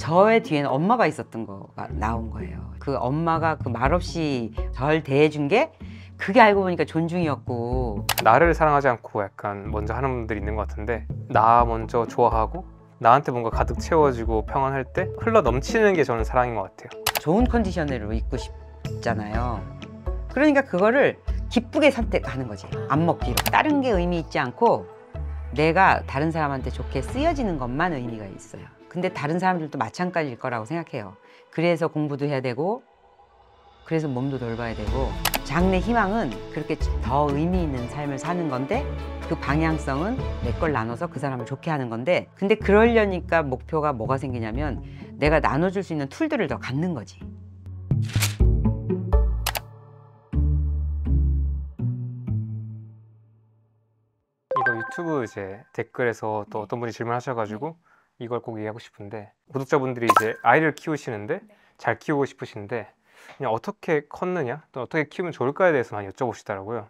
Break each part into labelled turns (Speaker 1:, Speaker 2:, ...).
Speaker 1: 저의 뒤에는 엄마가 있었던 거가 나온 거예요. 그 엄마가 그 말없이 절 대해준 게 그게 알고 보니까 존중이었고 나를 사랑하지 않고 약간 먼저
Speaker 2: 하는 분들이 있는 것 같은데 나 먼저 좋아하고 나한테 뭔가 가득 채워지고 평안할
Speaker 1: 때 흘러 넘치는 게 저는 사랑인 것 같아요. 좋은 컨디션으로 입고 싶잖아요. 그러니까 그거를 기쁘게 선택하는 거지. 안 먹기로. 다른 게 의미 있지 않고 내가 다른 사람한테 좋게 쓰여지는 것만 의미가 있어요. 근데 다른 사람들도 마찬가지일 거라고 생각해요. 그래서 공부도 해야 되고 그래서 몸도 돌봐야 되고 장래 희망은 그렇게 더 의미 있는 삶을 사는 건데 그 방향성은 내 걸 나눠서 그 사람을 좋게 하는 건데 근데 그러려니까 목표가 뭐가 생기냐면 내가 나눠줄 수 있는 툴들을 더 갖는 거지
Speaker 2: 이거 유튜브 이제 댓글에서 또 어떤 분이 질문하셔가지고 이걸 꼭 얘기하고 싶은데 구독자분들이 이제 아이를 키우시는데 네. 잘 키우고 싶으신데 그냥 어떻게 컸느냐 또 어떻게 키우면 좋을까에 대해서 많이 여쭤보시더라고요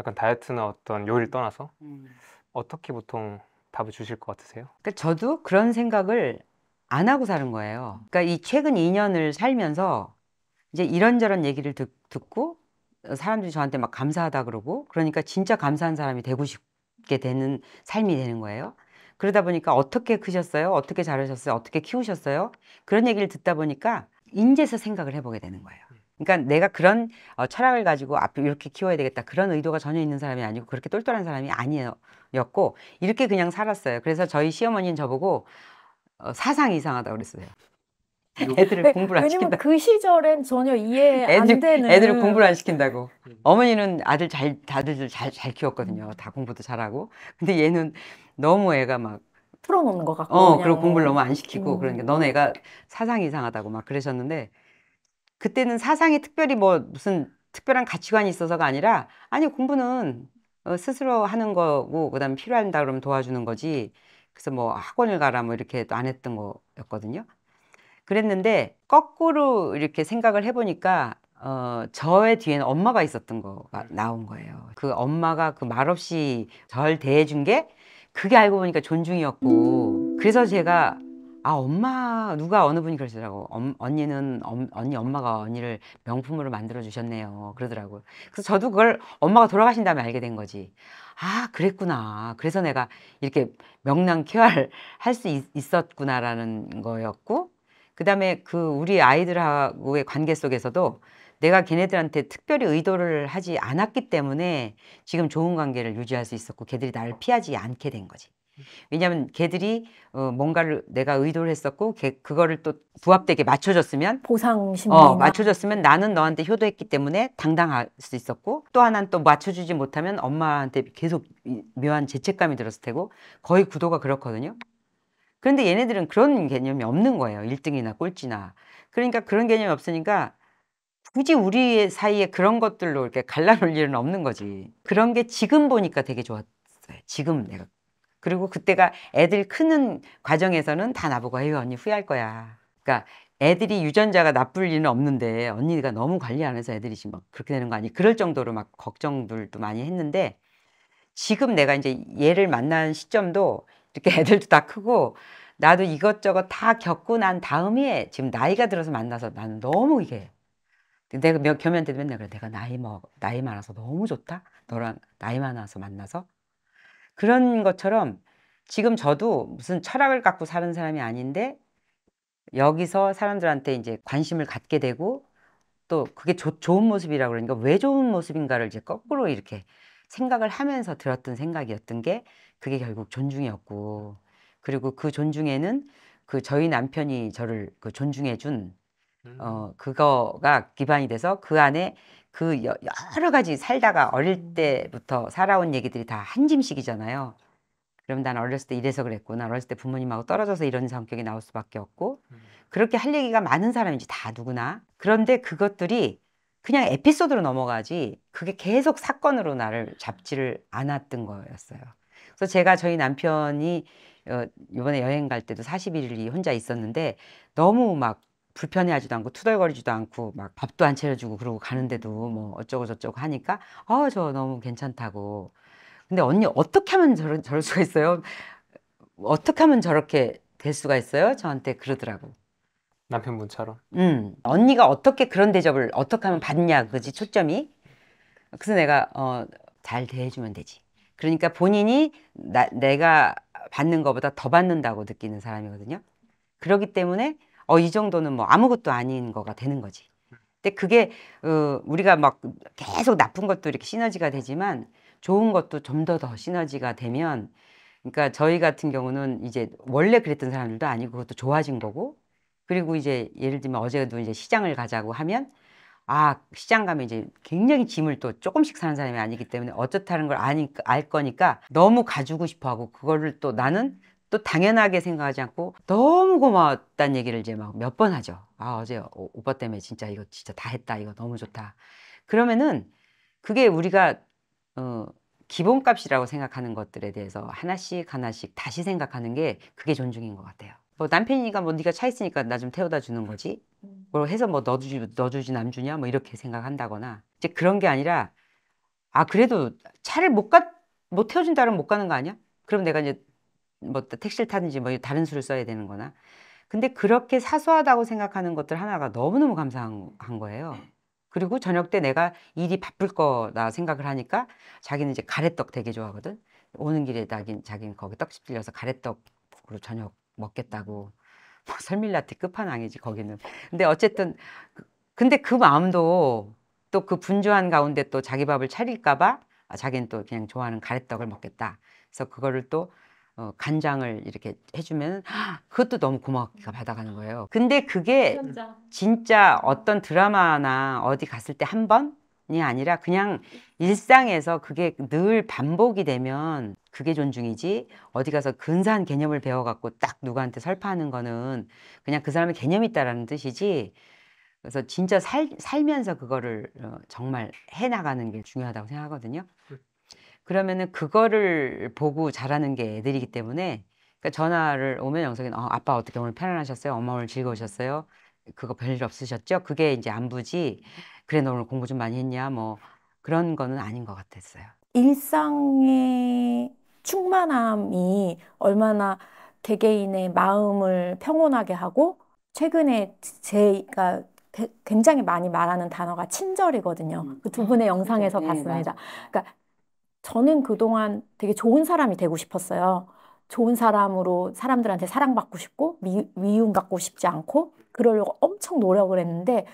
Speaker 2: 약간 다이어트나 어떤 요리를 떠나서
Speaker 1: 음. 어떻게 보통 답을 주실 것 같으세요? 그러니까 저도 그런 생각을 안 하고 사는 거예요 그러니까 이 최근 2년을 살면서 이제 이런저런 얘기를 듣, 듣고 사람들이 저한테 막 감사하다 그러고 그러니까 진짜 감사한 사람이 되고 싶게 되는 삶이 되는 거예요 그러다 보니까 어떻게 크셨어요? 어떻게 자라셨어요? 어떻게 키우셨어요? 그런 얘기를 듣다 보니까 인제서 생각을 해보게 되는 거예요. 음. 그러니까 내가 그런 어, 철학을 가지고 앞으로 이렇게 키워야 되겠다 그런 의도가 전혀 있는 사람이 아니고 그렇게 똘똘한 사람이 아니었고 이렇게 그냥 살았어요. 그래서 저희 시어머니는 저보고 어, 사상이 이상하다 그랬어요. 애들을 공부를 안 시킨다.
Speaker 3: 그 시절엔 전혀 이해 애들, 안 되는. 애들을 공부를
Speaker 1: 안 시킨다고. 음. 어머니는 아들 잘 다들 잘 잘 키웠거든요. 다 공부도 잘하고. 근데 얘는 너무 애가 막
Speaker 3: 풀어놓는 것 같고 어, 그리고 공부를
Speaker 1: 너무 안 시키고 음. 그러니까 넌 애가 사상이 이상하다고 막 그러셨는데 그때는 사상이 특별히 뭐 무슨 특별한 가치관이 있어서가 아니라 아니 공부는 어, 스스로 하는 거고 그다음에 필요한다 그러면 도와주는 거지 그래서 뭐 학원을 가라 뭐 이렇게 안 했던 거였거든요 그랬는데 거꾸로 이렇게 생각을 해보니까 어, 저의 뒤에는 엄마가 있었던 거가 나온 거예요 그 엄마가 그 말없이 절 대해준 게 그게 알고 보니까 존중이었고 그래서 제가 아 엄마 누가 어느 분이 그러시더라고 엄, 언니는 엄, 언니 엄마가 언니를 명품으로 만들어 주셨네요 그러더라고요 그래서 저도 그걸 엄마가 돌아가신 다음에 알게 된 거지 아 그랬구나 그래서 내가 이렇게 명랑 케어할수 있었구나라는 거였고 그 다음에 그 우리 아이들하고의 관계 속에서도 내가 걔네들한테 특별히 의도를 하지 않았기 때문에 지금 좋은 관계를 유지할 수 있었고 걔들이 나를 피하지 않게 된 거지. 왜냐하면 걔들이 어, 뭔가를 내가 의도를 했었고 걔, 그거를 또 부합되게 맞춰줬으면 보상 심리 어, 맞춰줬으면 나는 너한테 효도했기 때문에 당당할 수 있었고 또 하나는 또 맞춰주지 못하면 엄마한테 계속 묘한 죄책감이 들었을 테고 거의 구도가 그렇거든요. 그런데 얘네들은 그런 개념이 없는 거예요. 1등이나 꼴찌나. 그러니까 그런 개념이 없으니까 굳이 우리 사이에 그런 것들로 이렇게 갈라놓을 일은 없는 거지. 그런 게 지금 보니까 되게 좋았어요. 지금 내가. 그리고 그때가 애들 크는 과정에서는 다 나보고 에휴 언니 후회할 거야. 그러니까 애들이 유전자가 나쁠 일은 없는데 언니가 너무 관리 안 해서 애들이 지금 막 그렇게 되는 거 아니? 그럴 정도로 막 걱정들도 많이 했는데 지금 내가 이제 얘를 만난 시점도 이렇게 애들도 다 크고 나도 이것저것 다 겪고 난 다음에 지금 나이가 들어서 만나서 나는 너무 이게 내가 몇 겸이한테도 맨날 그래. 내가 나이 먹, 나이 많아서 너무 좋다. 너랑 나이 많아서 만나서. 그런 것처럼 지금 저도 무슨 철학을 갖고 사는 사람이 아닌데 여기서 사람들한테 이제 관심을 갖게 되고 또 그게 조, 좋은 모습이라 그러니까 왜 좋은 모습인가를 이제 거꾸로 이렇게 생각을 하면서 들었던 생각이었던 게 그게 결국 존중이었고 그리고 그 존중에는 그 저희 남편이 저를 그 존중해준 음. 어, 그거가 기반이 돼서 그 안에 그 여러 가지 살다가 어릴 음. 때부터 살아온 얘기들이 다 한 짐씩이잖아요. 그럼 난 어렸을 때 이래서 그랬구나 어렸을 때 부모님하고 떨어져서 이런 성격이 나올 수밖에 없고 음. 그렇게 할 얘기가 많은 사람인지 다 누구나 그런데 그것들이 그냥 에피소드로 넘어가지 그게 계속 사건으로 나를 잡지를 않았던 거였어요. 그래서 제가 저희 남편이 이번에 어, 여행 갈 때도 41일이 혼자 있었는데 너무 막 불편해하지도 않고 투덜거리지도 않고 막 밥도 안 차려주고 그러고 가는데도 뭐 어쩌고 저쩌고 하니까 아저 너무 괜찮다고 근데 언니 어떻게 하면 저럴, 저럴 수가 있어요? 어떻게 하면 저렇게 될 수가 있어요? 저한테 그러더라고 남편분처럼 음 언니가 어떻게 그런 대접을 어떻게 하면 받냐 그지 초점이 그래서 내가 어, 잘 대해주면 되지 그러니까 본인이 나, 내가 받는 것보다 더 받는다고 느끼는 사람이거든요 그러기 때문에 어, 이 정도는 뭐 아무것도 아닌 거가 되는 거지. 근데 그게 어, 우리가 막 계속 나쁜 것도 이렇게 시너지가 되지만 좋은 것도 좀 더더 더 시너지가 되면 그러니까 저희 같은 경우는 이제 원래 그랬던 사람들도 아니고 그것도 좋아진 거고 그리고 이제 예를 들면 어제도 이제 시장을 가자고 하면 아 시장 가면 이제 굉장히 짐을 또 조금씩 사는 사람이 아니기 때문에 어떻다는 걸 아니 알 거니까 너무 가지고 싶어하고 그거를 또 나는 또 당연하게 생각하지 않고 너무 고맙다는 얘기를 이제 막 몇 번 하죠. 아, 어제 오, 오빠 때문에 진짜 이거 진짜 다 했다. 이거 너무 좋다. 그러면은 그게 우리가 어, 기본값이라고 생각하는 것들에 대해서 하나씩 하나씩 다시 생각하는 게 그게 존중인 것 같아요. 뭐 남편이니까 뭐 네가 차 있으니까 나 좀 태워다 주는 거지. 음. 뭐 해서 뭐 너주지 너주지 남주냐 뭐 이렇게 생각한다거나 이제 그런 게 아니라 아 그래도 차를 못가못 태워준다면 못 가는 거 아니야? 그럼 내가 이제 뭐 택시를 타든지 뭐 다른 수를 써야 되는 거나 근데 그렇게 사소하다고 생각하는 것들 하나가 너무너무 감사한 거예요. 그리고 저녁 때 내가 일이 바쁠 거다 생각을 하니까 자기는 이제 가래떡 되게 좋아하거든. 오는 길에 자긴 자기는 거기 떡집 들려서 가래떡으로 저녁 먹겠다고 뭐 설밀라티 끝판왕이지 거기는. 근데 어쨌든 그, 근데 그 마음도 또 그 분주한 가운데 또 자기 밥을 차릴까봐 아, 자기는 또 그냥 좋아하는 가래떡을 먹겠다. 그래서 그거를 또 어, 간장을 이렇게 해주면 그것도 너무 고맙게 받아가는 거예요. 근데 그게 진짜 어떤 드라마나 어디 갔을 때 한 번이 아니라 그냥 일상에서 그게 늘 반복이 되면 그게 존중이지 어디 가서 근사한 개념을 배워갖고 딱 누구한테 설파하는 거는 그냥 그 사람의 개념이 있다라는 뜻이지 그래서 진짜 살, 살면서 그거를 어, 정말 해나가는 게 중요하다고 생각하거든요. 그러면은 그거를 보고 자라는 게 애들이기 때문에 그러니까 전화를 오면 영석이 어, 아빠 어떻게 오늘 편안하셨어요? 엄마 오늘 즐거우셨어요? 그거 별일 없으셨죠? 그게 이제 안부지. 그래 너 오늘 공부 좀 많이 했냐? 뭐 그런 거는 아닌 것 같았어요.
Speaker 3: 일상의 충만함이 얼마나 개개인의 마음을 평온하게 하고 최근에 제가 굉장히 많이 말하는 단어가 친절이거든요. 음. 그두 분의 아, 영상에서 네, 봤습니다. 그러니까 저는 그동안 되게 좋은 사람이 되고 싶었어요. 좋은 사람으로 사람들한테 사랑받고 싶고 미, 미움받고 싶지 않고 그러려고 엄청 노력을 했는데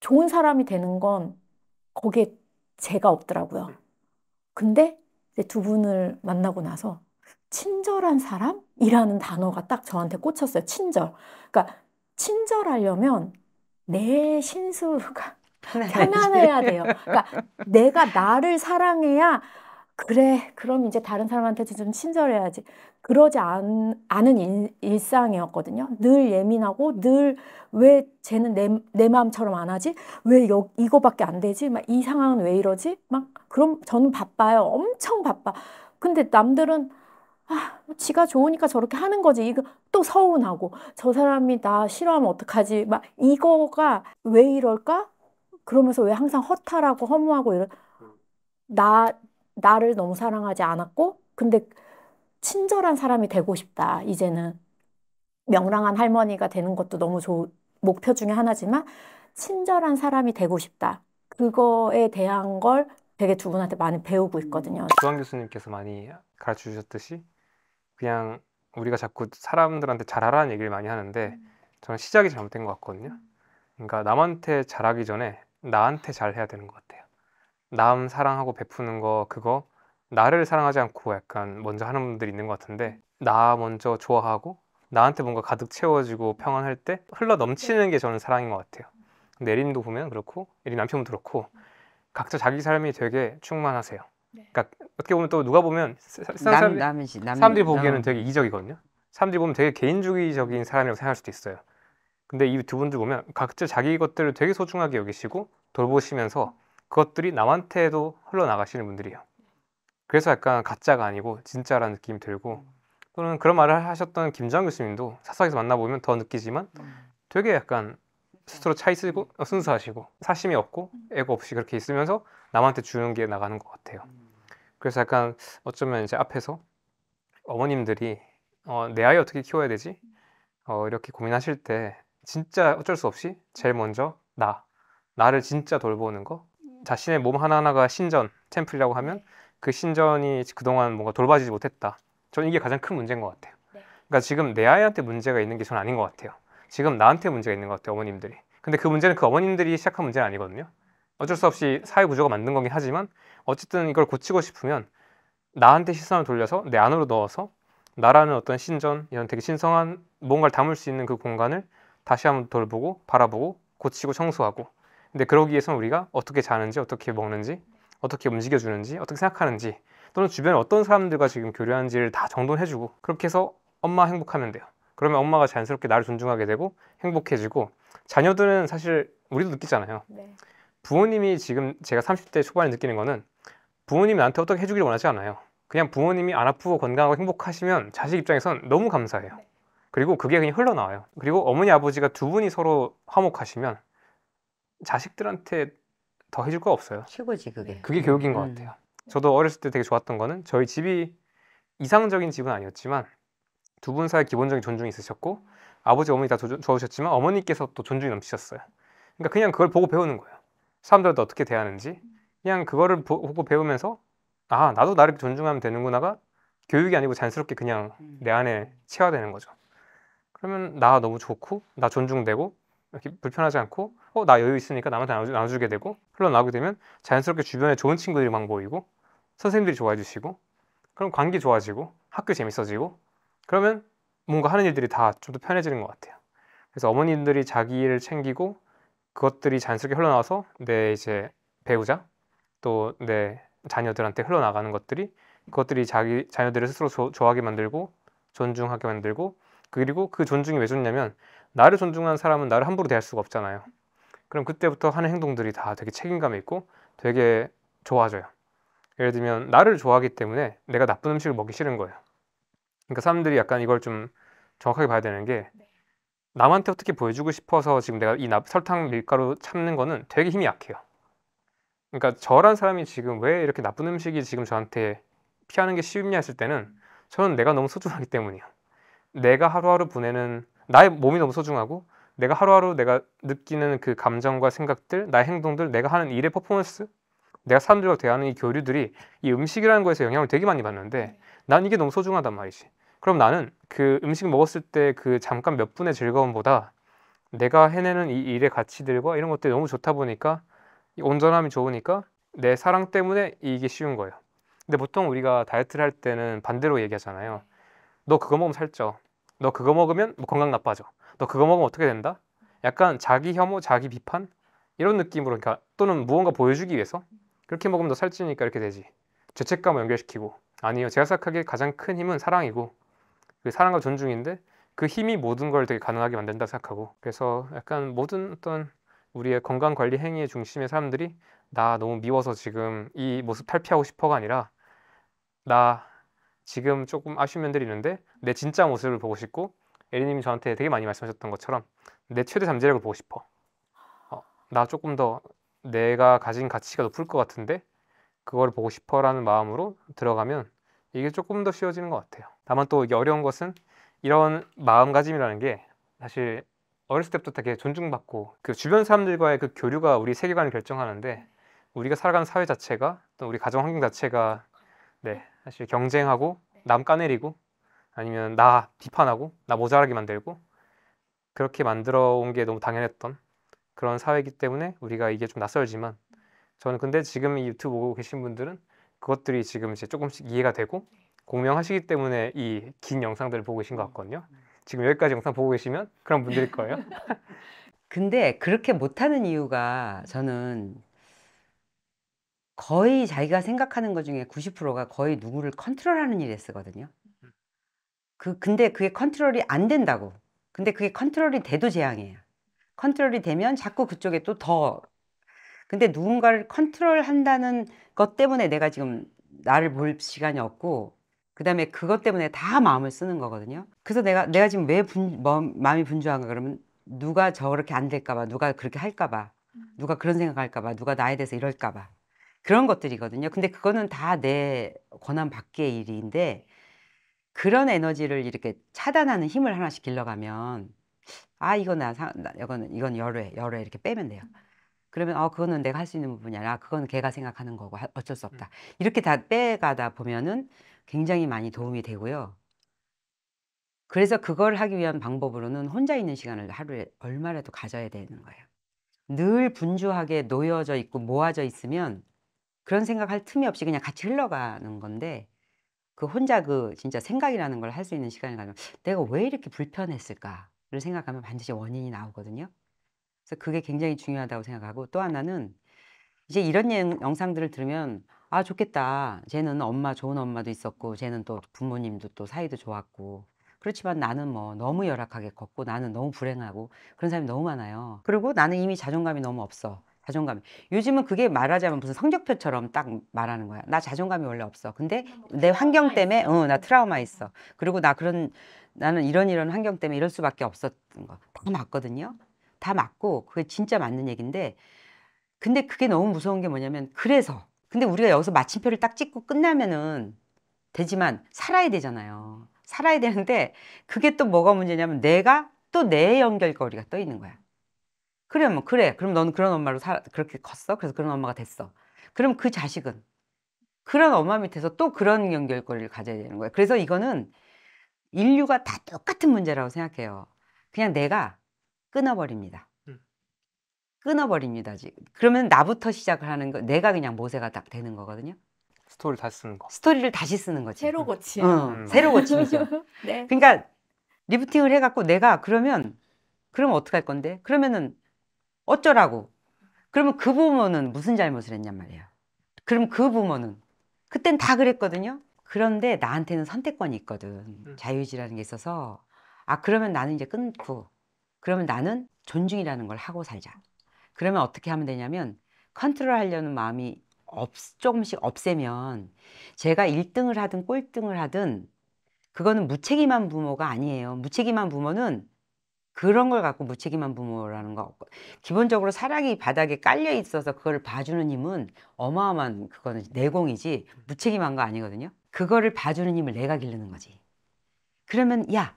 Speaker 3: 좋은 사람이 되는 건 거기에 제가 없더라고요. 네. 근데 두 분을 만나고 나서 친절한 사람이라는 단어가 딱 저한테 꽂혔어요. 친절. 그러니까 친절하려면 내 신수가 편안해야 돼요. 그러니까 내가 나를 사랑해야 그래 그럼 이제 다른 사람한테도 좀 친절해야지 그러지 않, 않은 일, 일상이었거든요 늘 예민하고 늘 왜 쟤는 내, 내 마음처럼 안 하지 왜 여, 이거밖에 안 되지 막 이 상황은 왜 이러지 막 그럼 저는 바빠요 엄청 바빠 근데 남들은 아 뭐 지가 좋으니까 저렇게 하는 거지 이거 또 서운하고 저 사람이 나 싫어하면 어떡하지 막 이거가 왜 이럴까 그러면서 왜 항상 허탈하고 허무하고 이런 나 나를 너무 사랑하지 않았고 근데 친절한 사람이 되고 싶다 이제는 명랑한 할머니가 되는 것도 너무 좋 목표 중에 하나지만 친절한 사람이 되고 싶다 그거에 대한 걸 되게 두 분한테 많이 배우고 있거든요. 음,
Speaker 2: 주한 교수님께서 많이 가르쳐 주셨듯이 그냥 우리가 자꾸 사람들한테 잘하라는 얘기를 많이 하는데 음. 저는 시작이 잘못된 것 같거든요. 음. 그러니까 남한테 잘하기 전에 나한테 잘 해야 되는 것 같아요. 남 사랑하고 베푸는 거 그거 나를 사랑하지 않고 약간 먼저 하는 분들이 있는 것 같은데 나 먼저 좋아하고 나한테 뭔가 가득 채워지고 평안할 때 흘러 넘치는 게 저는 사랑인 것 같아요. 내데린도 보면 그렇고 이리 남편도 그렇고 각자 자기 삶이 되게 충만하세요. 네. 그러니까 어떻게 보면 또 누가 보면 남, 남이지, 남, 사람들이 보기에는 어. 되게 이적이거든요. 사람들이 보면 되게 개인주의적인 사람이라고 생각할 수도 있어요. 근데 이 두 분들 보면 각자 자기 것들을 되게 소중하게 여기시고 돌보시면서 그것들이 남한테도 흘러나가시는 분들이에요. 그래서 약간 가짜가 아니고 진짜라는 느낌이 들고 또는 그런 말을 하셨던 김장 교수님도 사석에서 만나보면 더 느끼지만 음. 되게 약간 스스로 차이쓰고 음. 어, 순수하시고 사심이 없고 음. 애고 없이 그렇게 있으면서 남한테 주는 게 나가는 것 같아요. 그래서 약간 어쩌면 이제 앞에서 어머님들이 어, 내 아이 어떻게 키워야 되지? 어, 이렇게 고민하실 때 진짜 어쩔 수 없이 제일 먼저 나 나를 진짜 돌보는 거 자신의 몸 하나하나가 신전 템플이라고 하면 그 신전이 그동안 뭔가 돌봐지지 못했다 저는 이게 가장 큰 문제인 것 같아요 네. 그러니까 지금 내 아이한테 문제가 있는 게 저는 아닌 것 같아요 지금 나한테 문제가 있는 것 같아요 어머님들이 근데 그 문제는 그 어머님들이 시작한 문제는 아니거든요 어쩔 수 없이 사회 구조가 만든 거긴 하지만 어쨌든 이걸 고치고 싶으면 나한테 시선을 돌려서 내 안으로 넣어서 나라는 어떤 신전 이런 되게 신성한 뭔가를 담을 수 있는 그 공간을 다시 한번 돌보고 바라보고 고치고 청소하고 근데 그러기 위해서 우리가 어떻게 자는지 어떻게 먹는지 어떻게 움직여주는지 어떻게 생각하는지 또는 주변에 어떤 사람들과 지금 교류하는지를 다 정돈해주고 그렇게 해서 엄마 행복하면 돼요 그러면 엄마가 자연스럽게 나를 존중하게 되고 행복해지고 자녀들은 사실 우리도 느끼잖아요 네. 부모님이 지금 제가 30대 초반에 느끼는 거는 부모님이 나한테 어떻게 해주기를 원하지 않아요 그냥 부모님이 안 아프고 건강하고 행복하시면 자식 입장에선 너무 감사해요 네. 그리고 그게 그냥 흘러나와요. 그리고 어머니 아버지가 두 분이 서로 화목하시면 자식들한테 더 해줄 거 없어요.
Speaker 1: 최고지 그게. 네, 그게 교육인 것 음. 같아요.
Speaker 2: 저도 어렸을 때 되게 좋았던 거는 저희 집이 이상적인 집은 아니었지만 두 분 사이 기본적인 존중이 있으셨고 아버지 어머니 다 좋으셨지만 어머니께서 또 존중이 넘치셨어요. 그러니까 그냥 그걸 보고 배우는 거예요. 사람들한테 어떻게 대하는지 그냥 그거를 보고 배우면서 아 나도 나를 존중하면 되는구나가 교육이 아니고 자연스럽게 그냥 음. 내 안에 체화되는 거죠. 그러면 나 너무 좋고 나 존중되고 이렇게 불편하지 않고 어 나 여유 있으니까 남한테 나눠주, 게 되고 흘러나오게 되면 자연스럽게 주변에 좋은 친구들이 막 모이고 선생님들이 좋아해 주시고 그럼 관계 좋아지고 학교 재밌어지고 그러면 뭔가 하는 일들이 다 좀 더 편해지는 것 같아요 그래서 어머님들이 자기 를 챙기고 그것들이 자연스럽게 흘러나와서 내 이제 배우자 또 내 자녀들한테 흘러나가는 것들이 그것들이 자기 자녀들을 스스로 조, 좋아하게 만들고 존중하게 만들고 그리고 그 존중이 왜 좋냐면 나를 존중하는 사람은 나를 함부로 대할 수가 없잖아요. 그럼 그때부터 하는 행동들이 다 되게 책임감이 있고 되게 좋아져요. 예를 들면 나를 좋아하기 때문에 내가 나쁜 음식을 먹기 싫은 거예요. 그러니까 사람들이 약간 이걸 좀 정확하게 봐야 되는 게 네. 남한테 어떻게 보여주고 싶어서 지금 내가 이 나, 설탕 밀가루 참는 거는 되게 힘이 약해요. 그러니까 저란 사람이 지금 왜 이렇게 나쁜 음식이 지금 저한테 피하는 게 쉽냐 했을 때는 음. 저는 내가 너무 소중하기 때문이에요. 내가 하루하루 보내는 나의 몸이 너무 소중하고 내가 하루하루 내가 느끼는 그 감정과 생각들, 나의 행동들, 내가 하는 일의 퍼포먼스, 내가 사람들과 대하는 이 교류들이 이 음식이라는 거에서 영향을 되게 많이 받는데 네. 난 이게 너무 소중하단 말이지. 그럼 나는 그 음식 먹었을 때 그 잠깐 몇 분의 즐거움보다 내가 해내는 이 일의 가치들과 이런 것들이 너무 좋다 보니까 온전함이 좋으니까 내 사랑 때문에 이게 쉬운 거예요. 근데 보통 우리가 다이어트를 할 때는 반대로 얘기하잖아요. 너 그거 먹으면 살쪄. 너 그거 먹으면 뭐 건강 나빠져. 너 그거 먹으면 어떻게 된다? 약간 자기 혐오, 자기 비판 이런 느낌으로 그러니까 또는 무언가 보여주기 위해서 그렇게 먹으면 너 살찌니까 이렇게 되지. 죄책감을 연결시키고 아니요 제가 생각하기에 가장 큰 힘은 사랑이고 그 사랑과 존중인데 그 힘이 모든 걸 되게 가능하게 만든다 생각하고 그래서 약간 모든 어떤 우리의 건강 관리 행위의 중심의 사람들이 나 너무 미워서 지금 이 모습 탈피하고 싶어가 아니라 나 지금 조금 아쉬운 면들이 있는데 내 진짜 모습을 보고 싶고 에리님이 저한테 되게 많이 말씀하셨던 것처럼 내 최대 잠재력을 보고 싶어. 어, 나 조금 더 내가 가진 가치가 높을 것 같은데 그걸 보고 싶어라는 마음으로 들어가면 이게 조금 더 쉬워지는 것 같아요. 다만 또 이게 어려운 것은 이런 마음가짐이라는 게 사실 어렸을 때부터 되게 존중받고 그 주변 사람들과의 그 교류가 우리 세계관을 결정하는데 우리가 살아가는 사회 자체가 또 우리 가정 환경 자체가 네 사실 경쟁하고 남 까내리고 아니면 나 비판하고 나 모자라게 만들고 그렇게 만들어 온 게 너무 당연했던 그런 사회이기 때문에 우리가 이게 좀 낯설지만 저는 근데 지금 이 유튜브 보고 계신 분들은 그것들이 지금 이제 조금씩 이해가 되고 공명하시기 때문에 이 긴 영상들을 보고 계신 것 같거든요. 지금 여기까지 영상 보고 계시면
Speaker 1: 그런 분들일 거예요. 근데 그렇게 못하는 이유가 저는 거의 자기가 생각하는 것 중에 90%가 거의 누구를 컨트롤하는 일에 쓰거든요. 그 근데 그게 컨트롤이 안 된다고. 근데 그게 컨트롤이 돼도 재앙이에요. 컨트롤이 되면 자꾸 그쪽에 또 더 근데 누군가를 컨트롤한다는 것 때문에 내가 지금 나를 볼 시간이 없고 그다음에 그것 때문에 다 마음을 쓰는 거거든요. 그래서 내가 내가 지금 왜 분, 마음이 분주한가 그러면 누가 저렇게 안 될까봐, 누가 그렇게 할까봐, 음. 누가 그런 생각할까봐, 누가 나에 대해서 이럴까봐 그런 것들이거든요. 근데 그거는 다 내 권한 밖의 일인데 그런 에너지를 이렇게 차단하는 힘을 하나씩 길러가면 아이거 나, 사, 나 이건 이건 열외 열외 이렇게 빼면 돼요. 그러면 어 그거는 내가 할 수 있는 부분이 아니라 그건 걔가 생각하는 거고 어쩔 수 없다. 음. 이렇게 다 빼가다 보면은 굉장히 많이 도움이 되고요. 그래서 그걸 하기 위한 방법으로는 혼자 있는 시간을 하루에 얼마라도 가져야 되는 거예요. 늘 분주하게 놓여져 있고 모아져 있으면 그런 생각할 틈이 없이 그냥 같이 흘러가는 건데 그 혼자 그 진짜 생각이라는 걸 할 수 있는 시간을 가면 내가 왜 이렇게 불편했을까를 생각하면 반드시 원인이 나오거든요. 그래서 그게 굉장히 중요하다고 생각하고 또 하나는 이제 이런 영상들을 들으면 아 좋겠다. 쟤는 엄마 좋은 엄마도 있었고 쟤는 또 부모님도 또 사이도 좋았고 그렇지만 나는 뭐 너무 열악하게 걷고 나는 너무 불행하고 그런 사람이 너무 많아요. 그리고 나는 이미 자존감이 너무 없어. 자존감. 이 요즘은 그게 말하자면 무슨 성적표처럼 딱 말하는 거야. 나 자존감이 원래 없어. 근데 내 환경 때문에 어, 나 트라우마 있어. 그리고 나 그런 나는 이런 이런 환경 때문에 이럴 수밖에 없었던 거. 다 맞거든요. 다 맞고 그게 진짜 맞는 얘기인데 근데 그게 너무 무서운 게 뭐냐면 그래서 근데 우리가 여기서 마침표를 딱 찍고 끝나면은 되지만 살아야 되잖아요. 살아야 되는데 그게 또 뭐가 문제냐면 내가 또 내 연결거리가 떠 있는 거야. 그러면 그래. 그럼 넌 그런 엄마로 살 그렇게 컸어. 그래서 그런 엄마가 됐어. 그럼 그 자식은 그런 엄마 밑에서 또 그런 연결고리를 가져야 되는 거예요. 그래서 이거는 인류가 다 똑같은 문제라고 생각해요. 그냥 내가 끊어버립니다. 음. 끊어버립니다. 지금. 그러면 나부터 시작을 하는 거, 내가 그냥 모세가 딱 되는 거거든요. 스토리를 다시 쓰는 거. 스토리를 다시 쓰는 거지. 새로
Speaker 3: 고침. 어, 음. 새로 고침이죠. 네.
Speaker 1: 그러니까 리프팅을 해갖고 내가 그러면 그럼면 어떡할 건데? 그러면은 어쩌라고 그러면 그 부모는 무슨 잘못을 했냔 말이에요 그럼 그 부모는 그땐 다 그랬거든요 그런데 나한테는 선택권이 있거든 음. 자유의지라는 게 있어서 아 그러면 나는 이제 끊고 그러면 나는 존중이라는 걸 하고 살자 그러면 어떻게 하면 되냐면 컨트롤 하려는 마음이 없, 조금씩 없애면 제가 1등을 하든 꼴등을 하든 그거는 무책임한 부모가 아니에요 무책임한 부모는 그런 걸 갖고 무책임한 부모라는 거 없고 기본적으로 사랑이 바닥에 깔려 있어서 그걸 봐주는 힘은 어마어마한 그거는 내공이지 무책임한 거 아니거든요 그거를 봐주는 힘을 내가 기르는 거지 그러면 야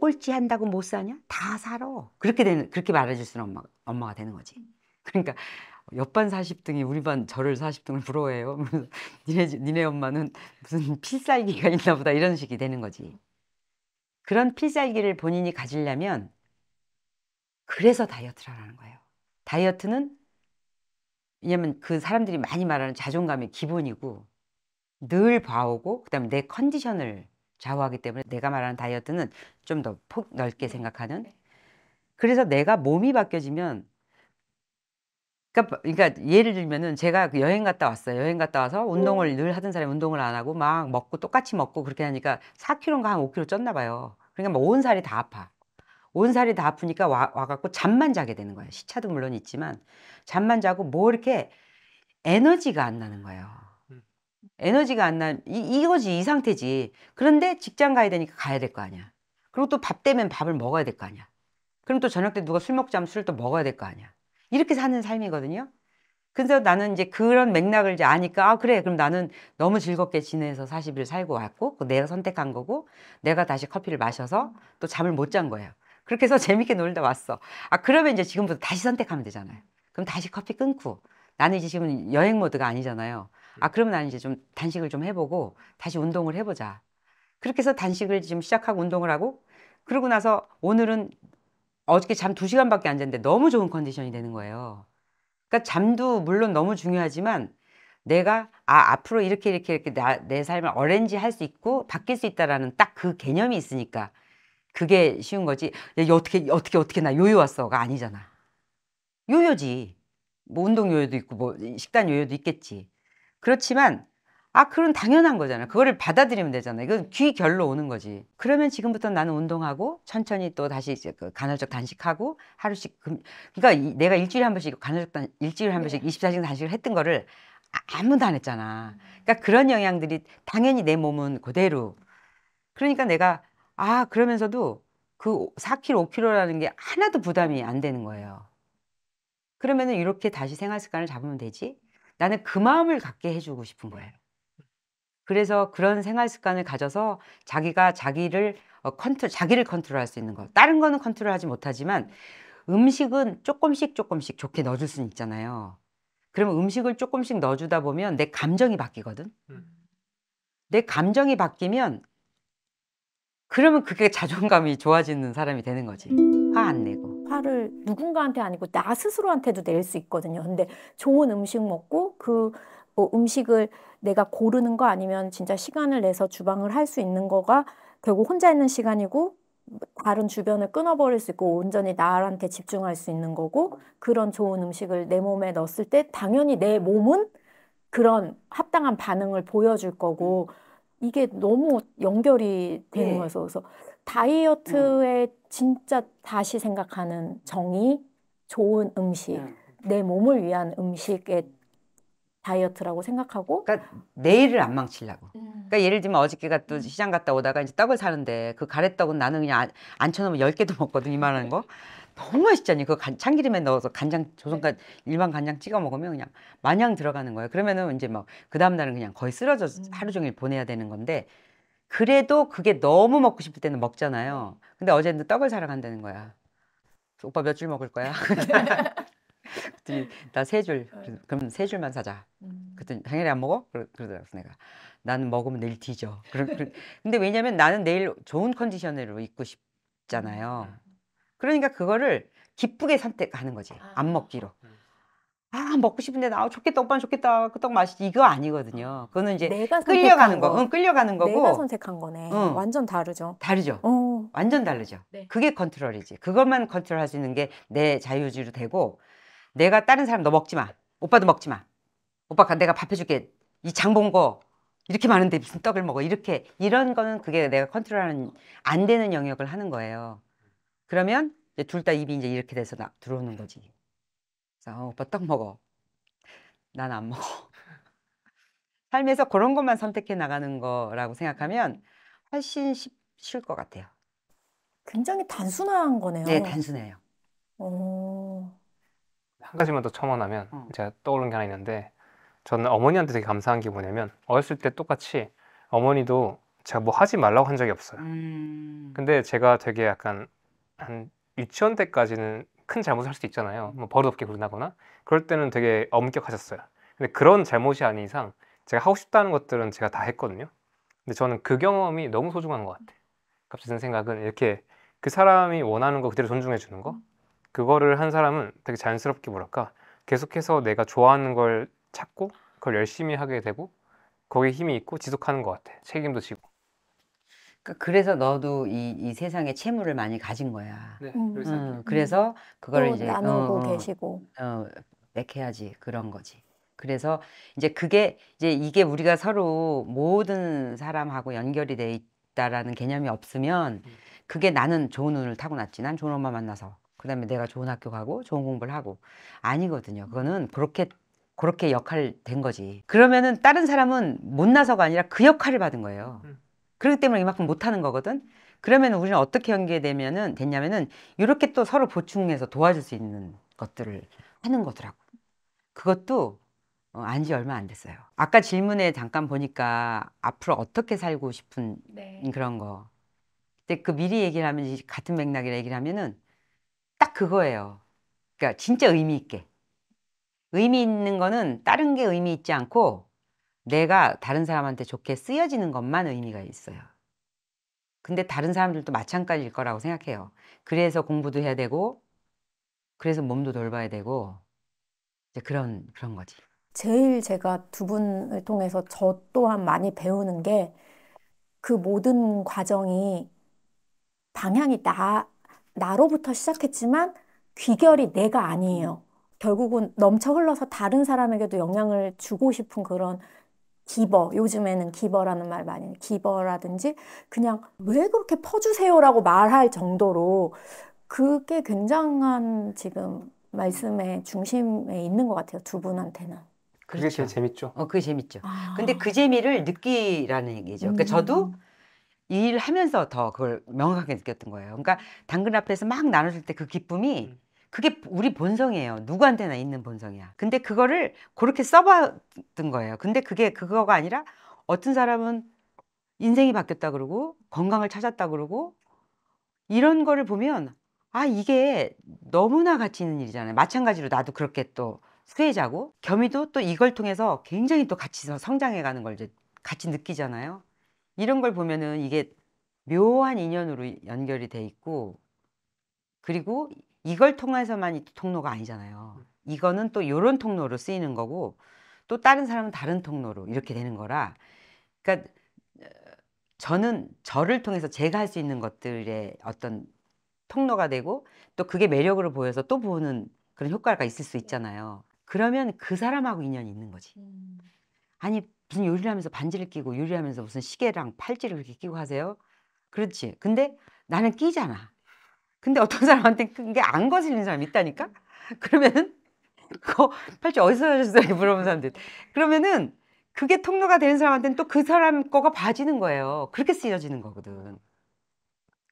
Speaker 1: 꼴찌 한다고 못 사냐 다 살아 그렇게 되는 그렇게 말해줄 수는 엄마, 엄마가 되는 거지 그러니까 옆반 40등이 우리 반 저를 40등을 부러워해요 니네, 니네 엄마는 무슨 필살기가 있나 보다 이런 식이 되는 거지 그런 필살기를 본인이 가지려면 그래서 다이어트를 하는 거예요. 다이어트는 왜냐면 그 사람들이 많이 말하는 자존감이 기본이고 늘 봐오고 그다음에 내 컨디션을 좌우하기 때문에 내가 말하는 다이어트는 좀 더 폭 넓게 생각하는 그래서 내가 몸이 바뀌어지면 그러니까, 뭐, 그러니까 예를 들면은 제가 그 여행 갔다 왔어요. 여행 갔다 와서 운동을 음. 늘 하던 사람이 운동을 안 하고 막 먹고 똑같이 먹고 그렇게 하니까 4kg인가 한 5kg 쪘나 봐요. 그러니까 뭐온 살이 다 아파. 온 살이 다 아프니까 와, 와갖고 잠만 자게 되는 거예요. 시차도 물론 있지만 잠만 자고 뭐 이렇게 에너지가 안 나는 거예요. 음. 에너지가 안 나, 는 이, 이거지, 이 상태지. 그런데 직장 가야 되니까 가야 될 거 아니야. 그리고 또 밥 되면 밥을 먹어야 될 거 아니야. 그럼 또 저녁 때 누가 술 먹자면 술을 또 먹어야 될 거 아니야. 이렇게 사는 삶이거든요. 그래서 나는 이제 그런 맥락을 이제 아니까, 아, 그래. 그럼 나는 너무 즐겁게 지내서 40일 살고 왔고, 그 내가 선택한 거고, 내가 다시 커피를 마셔서 또 잠을 못 잔 거예요. 그렇게 해서 재밌게 놀다 왔어. 아, 그러면 이제 지금부터 다시 선택하면 되잖아요. 그럼 다시 커피 끊고. 나는 이제 지금 여행 모드가 아니잖아요. 아, 그러면 나는 이제 좀 단식을 좀 해보고 다시 운동을 해보자. 그렇게 해서 단식을 지금 시작하고 운동을 하고 그러고 나서 오늘은 어저께 잠 두시간밖에안 잤는데 너무 좋은 컨디션이 되는 거예요. 그러니까 잠도 물론 너무 중요하지만 내가 아 앞으로 이렇게 이렇게 이렇게 나, 내 삶을 어렌지 할 수 있고 바뀔 수 있다라는 딱 그 개념이 있으니까 그게 쉬운 거지. 얘 어떻게 어떻게 어떻게 나 요요 왔어가 아니잖아. 요요지. 뭐 운동 요요도 있고 뭐 식단 요요도 있겠지. 그렇지만 아 그런 당연한 거잖아. 그거를 받아들이면 되잖아. 이건 귀결로 오는 거지. 그러면 지금부터 나는 운동하고 천천히 또 다시 이제 그 간헐적 단식하고 하루씩 금, 그러니까 이, 내가 일주일에 한 번씩 간헐적 단 일주일에 한 번씩 24시간 단식을 했던 거를 아, 아무도 안 했잖아. 음. 그러니까 그런 영향들이 당연히 내 몸은 그대로. 그러니까 내가 아 그러면서도 그 4kg, 5kg라는 게 하나도 부담이 안 되는 거예요. 그러면은 이렇게 다시 생활 습관을 잡으면 되지. 나는 그 마음을 갖게 해주고 싶은 거예요. 그래서 그런 생활 습관을 가져서 자기가 자기를 어, 컨트 롤 자기를 컨트롤할 수 있는 거. 다른 거는 컨트롤하지 못하지만 음식은 조금씩 조금씩 좋게 넣어줄 수는 있잖아요. 그러면 음식을 조금씩 넣어주다 보면 내 감정이 바뀌거든. 음. 내 감정이 바뀌면 그러면 그게 자존감이 좋아지는 사람이 되는 거지 화 안 내고
Speaker 3: 화를 누군가한테 아니고 나 스스로한테도 낼 수 있거든요 근데 좋은 음식 먹고 그 어, 음식을 내가 고르는 거 아니면 진짜 시간을 내서 주방을 할 수 있는 거가 결국 혼자 있는 시간이고 다른 주변을 끊어버릴 수 있고 온전히 나한테 집중할 수 있는 거고 그런 좋은 음식을 내 몸에 넣었을 때 당연히 내 몸은 그런 합당한 반응을 보여줄 거고 이게 너무 연결이 되는 네. 거예 그래서 다이어트에 음. 진짜 다시 생각하는 정의, 좋은 음식, 음. 내 몸을 위한 음식의 다이어트라고 생각하고 그러니까 내일을 안
Speaker 1: 망치려고 음. 그러니까 예를 들면 어저께가 또 음. 시장 갔다 오다가 이제 떡을 사는데 그 가래떡은 나는 그냥 안, 쳐놓으면 1 0개도 먹거든 이만한 거 너무 맛있잖아요. 그 간, 참기름에 넣어서 간장 조선간 일반 간장 찍어 먹으면 그냥 마냥 들어가는 거예요. 그러면은 이제 막그 다음 날은 그냥 거의 쓰러져 음. 하루 종일 보내야 되는 건데 그래도 그게 너무 먹고 싶을 때는 먹잖아요. 근데 어제는 떡을 사러 간다는 거야. 오빠 몇 줄 먹을 거야? 그랬더니 나세 줄. 음. 그럼 세 줄만 사자. 음. 그랬더니 당연히 안 먹어? 그러더라고 내가. 나는 먹으면 내일 뒤져. 근데 왜냐면 나는 내일 좋은 컨디션으로 입고 싶잖아요. 그러니까 그거를 기쁘게 선택하는 거지. 아. 안 먹기로. 음. 아 먹고 싶은데 나 아, 좋겠다 오빠는 좋겠다 그 떡 맛있지 이거 아니거든요. 아. 그거는 이제 내가 끌려가는 거, 거. 응, 끌려가는 거고 내가 선택한
Speaker 3: 거네. 응. 완전 다르죠.
Speaker 1: 다르죠. 어. 완전 다르죠. 네. 그게 컨트롤이지. 그것만 컨트롤할 수 있는 게 내 자유지로 되고 내가 다른 사람 너 먹지 마. 오빠도 먹지 마. 오빠 가 내가 밥 해줄게. 이 장본 거 이렇게 많은데 무슨 떡을 먹어 이렇게 이런 거는 그게 내가 컨트롤하는 안 되는 영역을 하는 거예요. 그러면 이제 둘 다 입이 이제 이렇게 돼서 나, 들어오는 거지. 그래서 어, 오빠 떡 먹어. 난 안 먹어. 삶에서 그런 것만 선택해 나가는 거라고 생각하면 훨씬 쉽실 것 같아요. 굉장히 단순한 거네요. 네, 단순해요. 오.
Speaker 2: 한 가지만 더 첨언하면 어. 제가 떠오른 게 하나 있는데 저는 어머니한테 되게 감사한 게 뭐냐면 어렸을 때 똑같이 어머니도 제가 뭐 하지 말라고 한 적이 없어요. 음... 근데 제가 되게 약간 한 유치원 때까지는 큰 잘못을 할 수 있잖아요. 뭐 버릇없게 굴다거나 그럴 때는 되게 엄격하셨어요. 근데 그런 잘못이 아닌 이상 제가 하고 싶다는 것들은 제가 다 했거든요. 근데 저는 그 경험이 너무 소중한 것 같아요. 갑자기 든 생각은 이렇게 그 사람이 원하는 거 그대로 존중해 주는 거 그거를 한 사람은 되게 자연스럽게 뭐랄까 계속해서 내가 좋아하는 걸 찾고 그걸 열심히 하게 되고 거기에 힘이 있고 지속하는 것 같아 책임도 지고
Speaker 1: 그러니까 그래서 너도 이, 이 세상에 채무를 많이 가진 거야. 네, 그래서, 음, 그래서 그걸 이제 나누고 어, 어 계시고 어, 맥해야지 그런 거지. 그래서 이제 그게 이제 이게 우리가 서로 모든 사람하고 연결이 돼 있다라는 개념이 없으면 음. 그게 나는 좋은 운을 타고났지. 난 좋은 엄마 만나서 그다음에 내가 좋은 학교 가고 좋은 공부를 하고 아니거든요. 그거는 그렇게 그렇게 역할 된 거지. 그러면은 다른 사람은 못 나서가 아니라 그 역할을 받은 거예요. 음. 그렇기 때문에 이만큼 못하는 거거든. 그러면 우리는 어떻게 연계되면은 됐냐면은 이렇게 또 서로 보충해서 도와줄 수 있는 것들을 하는 거더라고. 그것도 어, 안지 얼마 안 됐어요. 아까 질문에 잠깐 보니까 앞으로 어떻게 살고 싶은 네. 그런 거. 근데 그 미리 얘기를 하면 같은 맥락이라 얘기를 하면은 딱 그거예요. 그러니까 진짜 의미 있게. 의미 있는 거는 다른 게 의미 있지 않고 내가 다른 사람한테 좋게 쓰여지는 것만 의미가 있어요. 근데 다른 사람들도 마찬가지일 거라고 생각해요. 그래서 공부도 해야 되고, 그래서 몸도 돌봐야 되고, 이제 그런, 그런 거지.
Speaker 3: 제일 제가 두 분을 통해서 저 또한 많이 배우는 게 그 모든 과정이 방향이 나, 나로부터 시작했지만 귀결이 내가 아니에요. 결국은 넘쳐 흘러서 다른 사람에게도 영향을 주고 싶은 그런 기버, 요즘에는 기버라는 말 많이, 기버라든지 그냥 왜 그렇게 퍼주세요라고 말할 정도로 그게 굉장한 지금 말씀의 중심에 있는 것 같아요. 두 분한테는.
Speaker 1: 그게 그렇죠. 제일 재밌죠. 어, 그게 재밌죠. 아. 근데 그 재미를 느끼라는 얘기죠. 그러니까 음. 저도 일하면서 더 그걸 명확하게 느꼈던 거예요. 그러니까 당근 앞에서 막 나눠줄 때 그 기쁨이 음. 그게 우리 본성이에요. 누구한테나 있는 본성이야. 근데 그거를 그렇게 써봤던 거예요. 근데 그게 그거가 아니라 어떤 사람은 인생이 바뀌었다 그러고 건강을 찾았다 그러고 이런 거를 보면 아 이게 너무나 가치 있는 일이잖아요. 마찬가지로 나도 그렇게 또 수혜자고 겸이도 또 이걸 통해서 굉장히 또 같이 성장해가는 걸 이제 같이 느끼잖아요. 이런 걸 보면은 이게 묘한 인연으로 연결이 돼 있고 그리고 이걸 통해서만 통로가 아니잖아요. 이거는 또 이런 통로로 쓰이는 거고 또 다른 사람은 다른 통로로 이렇게 되는 거라 그러니까 어, 저는 저를 통해서 제가 할 수 있는 것들의 어떤 통로가 되고 또 그게 매력으로 보여서 또 보는 그런 효과가 있을 수 있잖아요. 그러면 그 사람하고 인연이 있는 거지. 아니 무슨 요리를 하면서 반지를 끼고 요리하면서 무슨 시계랑 팔찌를 그렇게 끼고 하세요? 그렇지. 근데 나는 끼잖아. 근데 어떤 사람한테 그게 안 거슬리는 사람이 있다니까? 그러면은 그거 팔찌 어디서 사셨어요? 물어보는 사람들. 그러면은 그게 통로가 되는 사람한테는 또 그 사람 거가 봐지는 거예요. 그렇게 쓰여지는 거거든.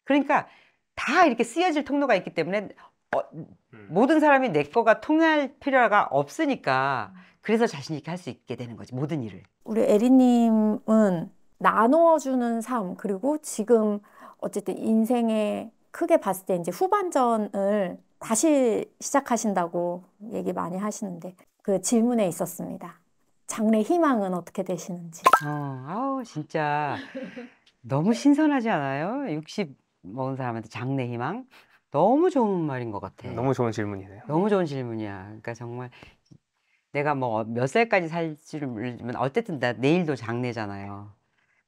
Speaker 1: 그러니까 다 이렇게 쓰여질 통로가 있기 때문에 어, 음. 모든 사람이 내 거가 통할 필요가 없으니까 그래서 자신 있게 할 수 있게 되는 거지 모든 일을.
Speaker 3: 우리 에리님은 나누어주는 삶 그리고 지금 어쨌든 인생의 크게 봤을 때 이제 후반전을 다시 시작하신다고 얘기 많이 하시는데 그 질문에
Speaker 1: 있었습니다. 장래
Speaker 3: 희망은 어떻게 되시는지.
Speaker 1: 어, 아우 진짜 너무 신선하지 않아요? 60 먹은 사람한테 장래 희망 너무 좋은 말인 것 같아. 너무 좋은 질문이네요. 너무 좋은 질문이야. 그러니까 정말 내가 뭐 몇 살까지 살지를 어쨌든 나 내일도 장래잖아요.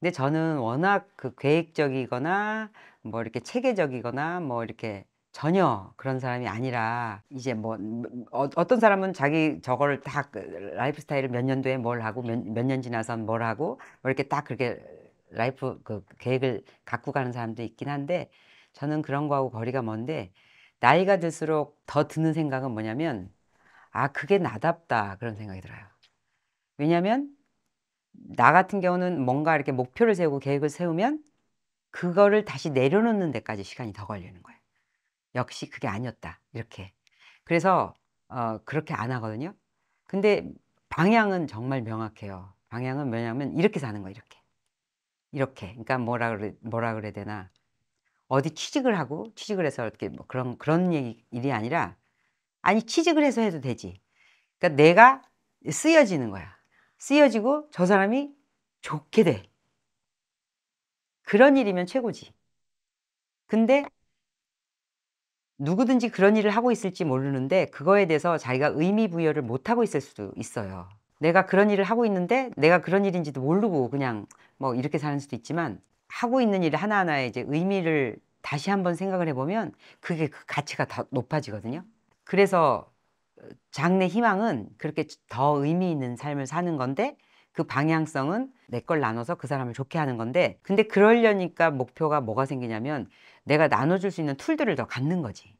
Speaker 1: 근데 저는 워낙 그 계획적이거나 뭐 이렇게 체계적이거나 뭐 이렇게 전혀 그런 사람이 아니라 이제 뭐 음, 어, 떤 사람은 자기 저걸딱 그 라이프 스타일을 몇 년도에 뭘 하고 몇 년 지나선 뭘 하고 뭐 이렇게 딱 그렇게 라이프 그 계획을 갖고 가는 사람도 있긴 한데 저는 그런 거하고 거리가 먼데 나이가 들수록 더 드는 생각은 뭐냐면 아 그게 나답다 그런 생각이 들어요 왜냐면 나 같은 경우는 뭔가 이렇게 목표를 세우고 계획을 세우면 그거를 다시 내려놓는 데까지 시간이 더 걸리는 거예요. 역시 그게 아니었다. 이렇게. 그래서 어, 그렇게 안 하거든요. 근데 방향은 정말 명확해요. 방향은 뭐냐면 이렇게 사는 거예요. 이렇게. 이렇게. 그러니까 뭐라 그래, 뭐라 그래야 되나. 어디 취직을 하고 취직을 해서 이렇게 뭐 그런 그런 얘기, 일이 아니라 아니 취직을 해서 해도 되지. 그러니까 내가 쓰여지는 거야. 쓰여지고 저 사람이 좋게 돼. 그런 일이면 최고지. 근데 누구든지 그런 일을 하고 있을지 모르는데 그거에 대해서 자기가 의미 부여를 못 하고 있을 수도 있어요. 내가 그런 일을 하고 있는데 내가 그런 일인지도 모르고 그냥 뭐 이렇게 사는 수도 있지만 하고 있는 일 하나하나에 이제 의미를 다시 한번 생각을 해보면 그게 그 가치가 더 높아지거든요. 그래서 장래 희망은 그렇게 더 의미 있는 삶을 사는 건데 그 방향성은 내 걸 나눠서 그 사람을 좋게 하는 건데 근데 그러려니까 목표가 뭐가 생기냐면 내가 나눠줄 수 있는 툴들을 더 갖는 거지.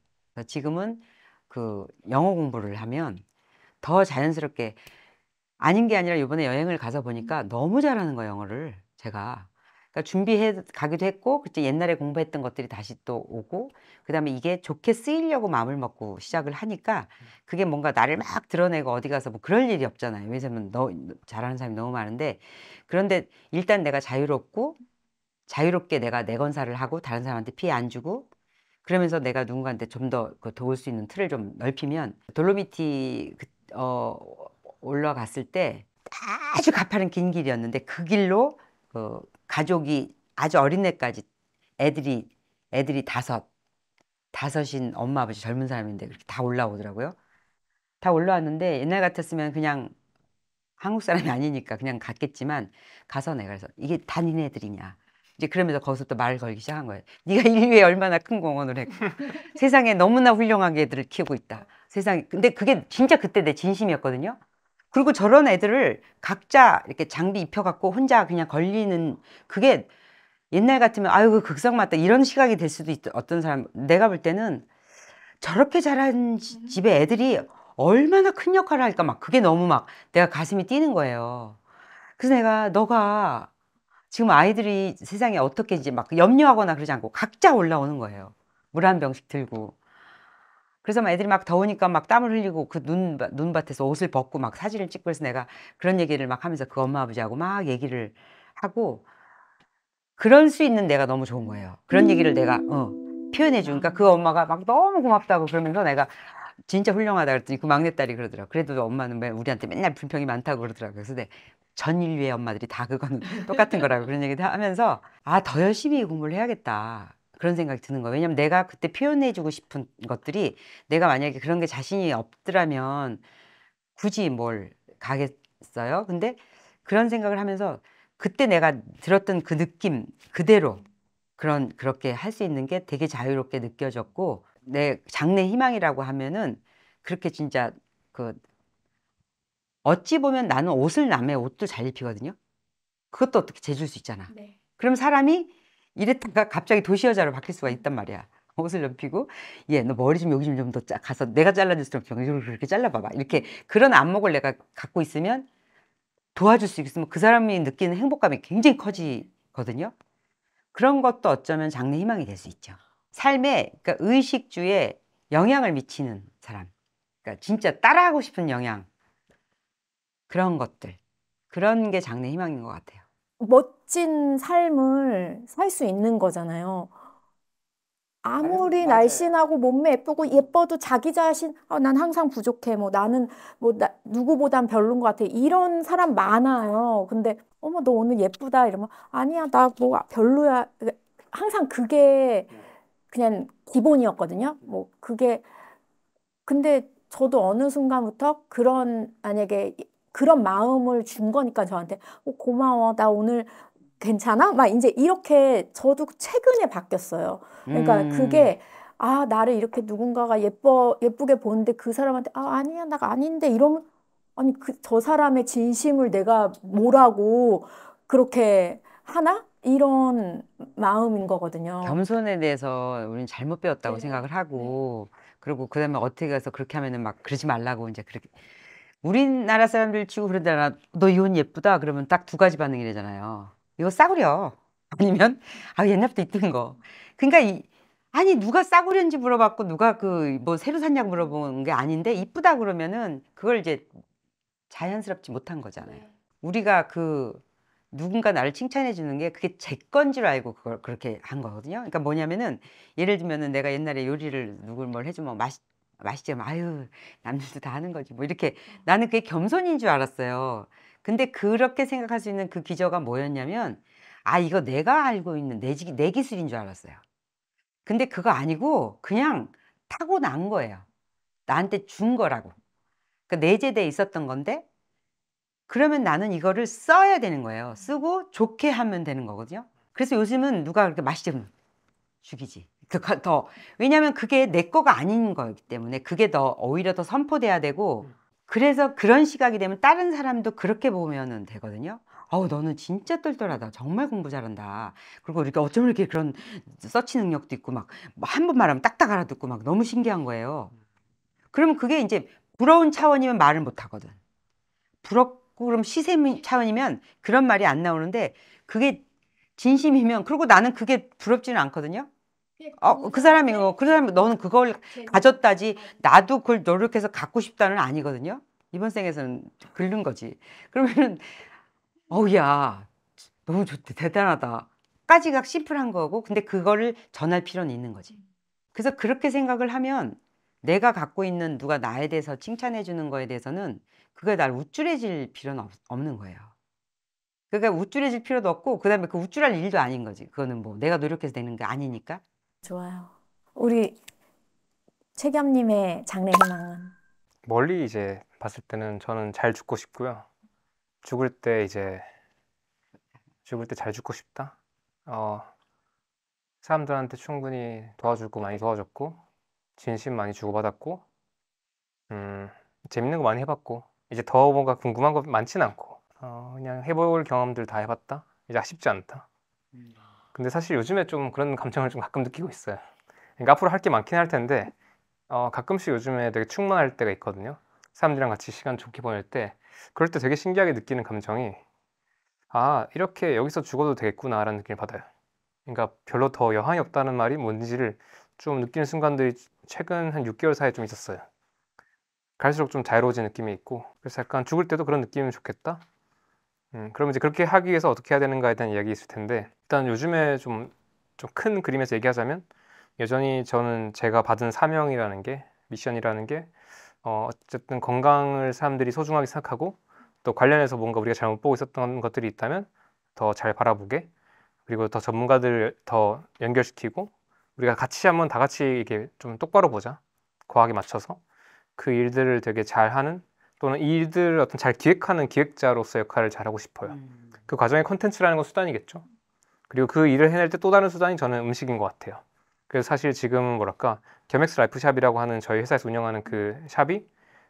Speaker 1: 지금은 그 영어 공부를 하면 더 자연스럽게 아닌 게 아니라 이번에 여행을 가서 보니까 음. 너무 잘하는 거 영어를 제가 그러니까 준비해 가기도 했고 그때 옛날에 공부했던 것들이 다시 또 오고 그다음에 이게 좋게 쓰이려고 마음을 먹고 시작을 하니까 그게 뭔가 나를 막 드러내고 어디 가서 뭐 그럴 일이 없잖아요. 왜냐면 너 잘하는 사람이 너무 많은데 그런데 일단 내가 자유롭고 자유롭게 내가 내 건사를 하고 다른 사람한테 피해 안 주고 그러면서 내가 누군가한테 좀 더 그 도울 수 있는 틀을 좀 넓히면 돌로미티 그, 어 올라갔을 때 아주 가파른 긴 길이었는데 그 길로 그 가족이 아주 어린애까지 애들이 애들이 다섯 다섯인 엄마 아버지 젊은 사람인데 그렇게 다 올라오더라고요. 다 올라왔는데 옛날 같았으면 그냥 한국 사람이 아니니까 그냥 갔겠지만 가서 내가 그래서 이게 단인 애들이냐 이제 그러면서 거기서 또 말 걸기 시작한 거예요. 네가 인류에 얼마나 큰 공헌을 했고 세상에 너무나 훌륭한 애들을 키우고 있다. 세상 근데 그게 진짜 그때 내 진심이었거든요. 그리고 저런 애들을 각자 이렇게 장비 입혀갖고 혼자 그냥 걸리는 그게 옛날 같으면 아유 그 극성 맞다 이런 시각이 될 수도 있 어떤 사람 내가 볼 때는 저렇게 자란 음. 집에 애들이 얼마나 큰 역할을 할까 막 그게 너무 막 내가 가슴이 뛰는 거예요. 그래서 내가 너가 지금 아이들이 세상에 어떻게 이제 막 염려하거나 그러지 않고 각자 올라오는 거예요. 물 한 병씩 들고. 그래서 막 애들이 막 더우니까 막 땀을 흘리고 그 눈, 눈밭에서 옷을 벗고 막 사진을 찍고 그래서 내가 그런 얘기를 막 하면서 그 엄마 아버지하고 막 얘기를 하고 그럴 수 있는 내가 너무 좋은 거예요. 그런 얘기를 내가 어, 표현해 주니까 그 엄마가 막 너무 고맙다고 그러면서 내가 진짜 훌륭하다 그랬더니 그 막내딸이 그러더라고. 그래도 엄마는 왜 우리한테 맨날 불평이 많다고 그러더라고. 그래서 내전 네, 인류의 엄마들이 다 그거는 똑같은 거라고 그런 얘기도 하면서 아, 더 열심히 공부를 해야겠다. 그런 생각이 드는 거예요. 왜냐면 내가 그때 표현해주고 싶은 것들이 내가 만약에 그런 게 자신이 없더라면 굳이 뭘 가겠어요. 근데 그런 생각을 하면서 그때 내가 들었던 그 느낌 그대로 그런 그렇게 할 수 있는 게 되게 자유롭게 느껴졌고 내 장래 희망이라고 하면은 그렇게 진짜 그 어찌 보면 나는 옷을 남의 옷도 잘 입히거든요. 그것도 어떻게 재줄 수 있잖아. 네. 그럼 사람이 이랬다가 갑자기 도시 여자로 바뀔 수가 있단 말이야. 옷을 넘피고 예너 머리 좀 여기 좀 좀더 가서 내가 잘라줄 경제적으로 그렇게 잘라봐봐 이렇게 그런 안목을 내가 갖고 있으면 도와줄 수 있으면 그 사람이 느끼는 행복감이 굉장히 커지거든요 그런 것도 어쩌면 장래 희망이 될 수 있죠 삶에 그러니까 의식주에 영향을 미치는 사람 그러니까 진짜 따라하고 싶은 영향 그런 것들 그런 게 장래 희망인 것 같아요.
Speaker 3: 멋진 삶을 살 수 있는 거잖아요. 아무리 아요 날씬하고 몸매 예쁘고 예뻐도 자기 자신 어, 난 항상 부족해 뭐 나는 뭐 나, 누구보단 별론 것 같아 이런 사람 많아요 근데 어머 너 오늘 예쁘다 이러면 아니야 나 뭐 별로야 그러니까 항상 그게 그냥 기본이었거든요 뭐 그게 근데 저도 어느 순간부터 그런 만약에 그런 마음을 준 거니까 저한테 어, 고마워 나 오늘 괜찮아? 막 이제 이렇게 저도 최근에 바뀌었어요. 그러니까 음. 그게 아 나를 이렇게 누군가가 예뻐 예쁘게 보는데 그 사람한테 아 아니야 나가 아닌데 이런 아니 그 저 사람의 진심을 내가 뭐라고 그렇게 하나? 이런 마음인 거거든요.
Speaker 1: 겸손에 대해서 우리는 잘못 배웠다고 네. 생각을 하고 네. 그리고 그다음에 어떻게 해서 그렇게 하면은 막 그러지 말라고 이제 그렇게 우리나라 사람들 치고 그러다아 너이 옷 예쁘다. 그러면 딱 두 가지 반응이 되잖아요. 이거 싸구려. 아니면 아 옛날부터 있던 거. 그러니까 이, 아니 누가 싸구려인지 물어봤고 누가 그 뭐 새로 샀냐고 물어본 게 아닌데 이쁘다 그러면은 그걸 이제 자연스럽지 못한 거잖아요. 네. 우리가 그 누군가 나를 칭찬해 주는 게 그게 제건줄 알고 그걸 그렇게 한 거거든요. 그러니까 뭐냐면은 예를 들면은 내가 옛날에 요리를 누굴 뭘 해주면 맛있 맛있죠 뭐 아유 남들도 다 하는 거지 뭐 이렇게 음. 나는 그게 겸손인 줄 알았어요 근데 그렇게 생각할 수 있는 그 기저가 뭐였냐면 아 이거 내가 알고 있는 내, 내 기술인 줄 알았어요 근데 그거 아니고 그냥 타고난 거예요 나한테 준 거라고 그 그러니까 내재돼 있었던 건데 그러면 나는 이거를 써야 되는 거예요 쓰고 좋게 하면 되는 거거든요 그래서 요즘은 누가 그렇게 맛있게 죽이지 그 더 왜냐하면 그게 내 거가 아닌 거기 때문에 그게 더 오히려 더 선포돼야 되고 음. 그래서 그런 시각이 되면 다른 사람도 그렇게 보면은 되거든요. 어우 너는 진짜 똘똘하다 정말 공부 잘한다 그리고 이렇게 어쩜 이렇게 그런 서치 능력도 있고 막 한 번 말하면 딱딱 알아듣고 막 너무 신기한 거예요 그럼 그게 이제 부러운 차원이면 말을 못 하거든 부럽고 그럼 시세 차원이면 그런 말이 안 나오는데 그게 진심이면 그리고 나는 그게 부럽지는 않거든요 어, 그, 그 사람이, 그 사람이 너는 그걸 가졌다지, 음. 나도 그걸 노력해서 갖고 싶다는 아니거든요. 이번 생에서는 긁는 거지. 그러면은, 어우, 야, 너무 좋대, 대단하다. 까지각 심플한 거고, 근데 그거를 전할 필요는 있는 거지. 그래서 그렇게 생각을 하면 내가 갖고 있는 누가 나에 대해서 칭찬해 주는 거에 대해서는 그게 날 우쭐해질 필요는 없, 는 거예요. 그러니까 우쭐해질 필요도 없고 그다음에 그 우쭐할 일도 아닌 거지. 그거는 뭐 내가 노력해서 되는 게 아니니까.
Speaker 3: 좋아요. 우리 최겸님의 장래 희망은?
Speaker 1: 멀리 이제 봤을 때는 저는 잘 죽고 싶고요.
Speaker 2: 죽을 때 이제 죽을 때 잘 죽고 싶다. 어, 사람들한테 충분히 도와주고 많이 도와줬고 진심 많이 주고받았고 음, 재밌는 거 많이 해봤고 이제 더 뭔가 궁금한 거 많진 않고 어, 그냥 해볼 경험들 다 해봤다. 이제 아쉽지 않다. 음. 근데 사실 요즘에 좀 그런 감정을 좀 가끔 느끼고 있어요. 그러니까 앞으로 할 게 많긴 할 텐데 어, 가끔씩 요즘에 되게 충만할 때가 있거든요. 사람들이랑 같이 시간 좋게 보낼 때 그럴 때 되게 신기하게 느끼는 감정이 아 이렇게 여기서 죽어도 되겠구나라는 느낌을 받아요. 그러니까 별로 더 여한이 없다는 말이 뭔지를 좀 느끼는 순간들이 최근 한 6개월 사이에 좀 있었어요. 갈수록 좀 자유로워진 느낌이 있고 그래서 약간 죽을 때도 그런 느낌이면 좋겠다 음, 그럼 이제 그렇게 하기 위해서 어떻게 해야 되는가에 대한 이야기 있을 텐데 일단 요즘에 좀 좀 큰 그림에서 얘기하자면 여전히 저는 제가 받은 사명이라는 게 미션이라는 게 어, 어쨌든 건강을 사람들이 소중하게 생각하고 또 관련해서 뭔가 우리가 잘못 보고 있었던 것들이 있다면 더 잘 바라보게 그리고 더 전문가들 더 연결시키고 우리가 같이 한번 다 같이 이게 렇좀 똑바로 보자 과학에 맞춰서 그 일들을 되게 잘하는 또는 이들을 어떤 잘 기획하는 기획자로서 역할을 잘 하고 싶어요. 음. 그 과정에 콘텐츠라는건 수단이겠죠. 그리고 그 일을 해낼 때 또 다른 수단이 저는 음식인 것 같아요. 그래서 사실 지금은 뭐랄까 겸엑스 라이프샵이라고 하는 저희 회사에서 운영하는 그 샵이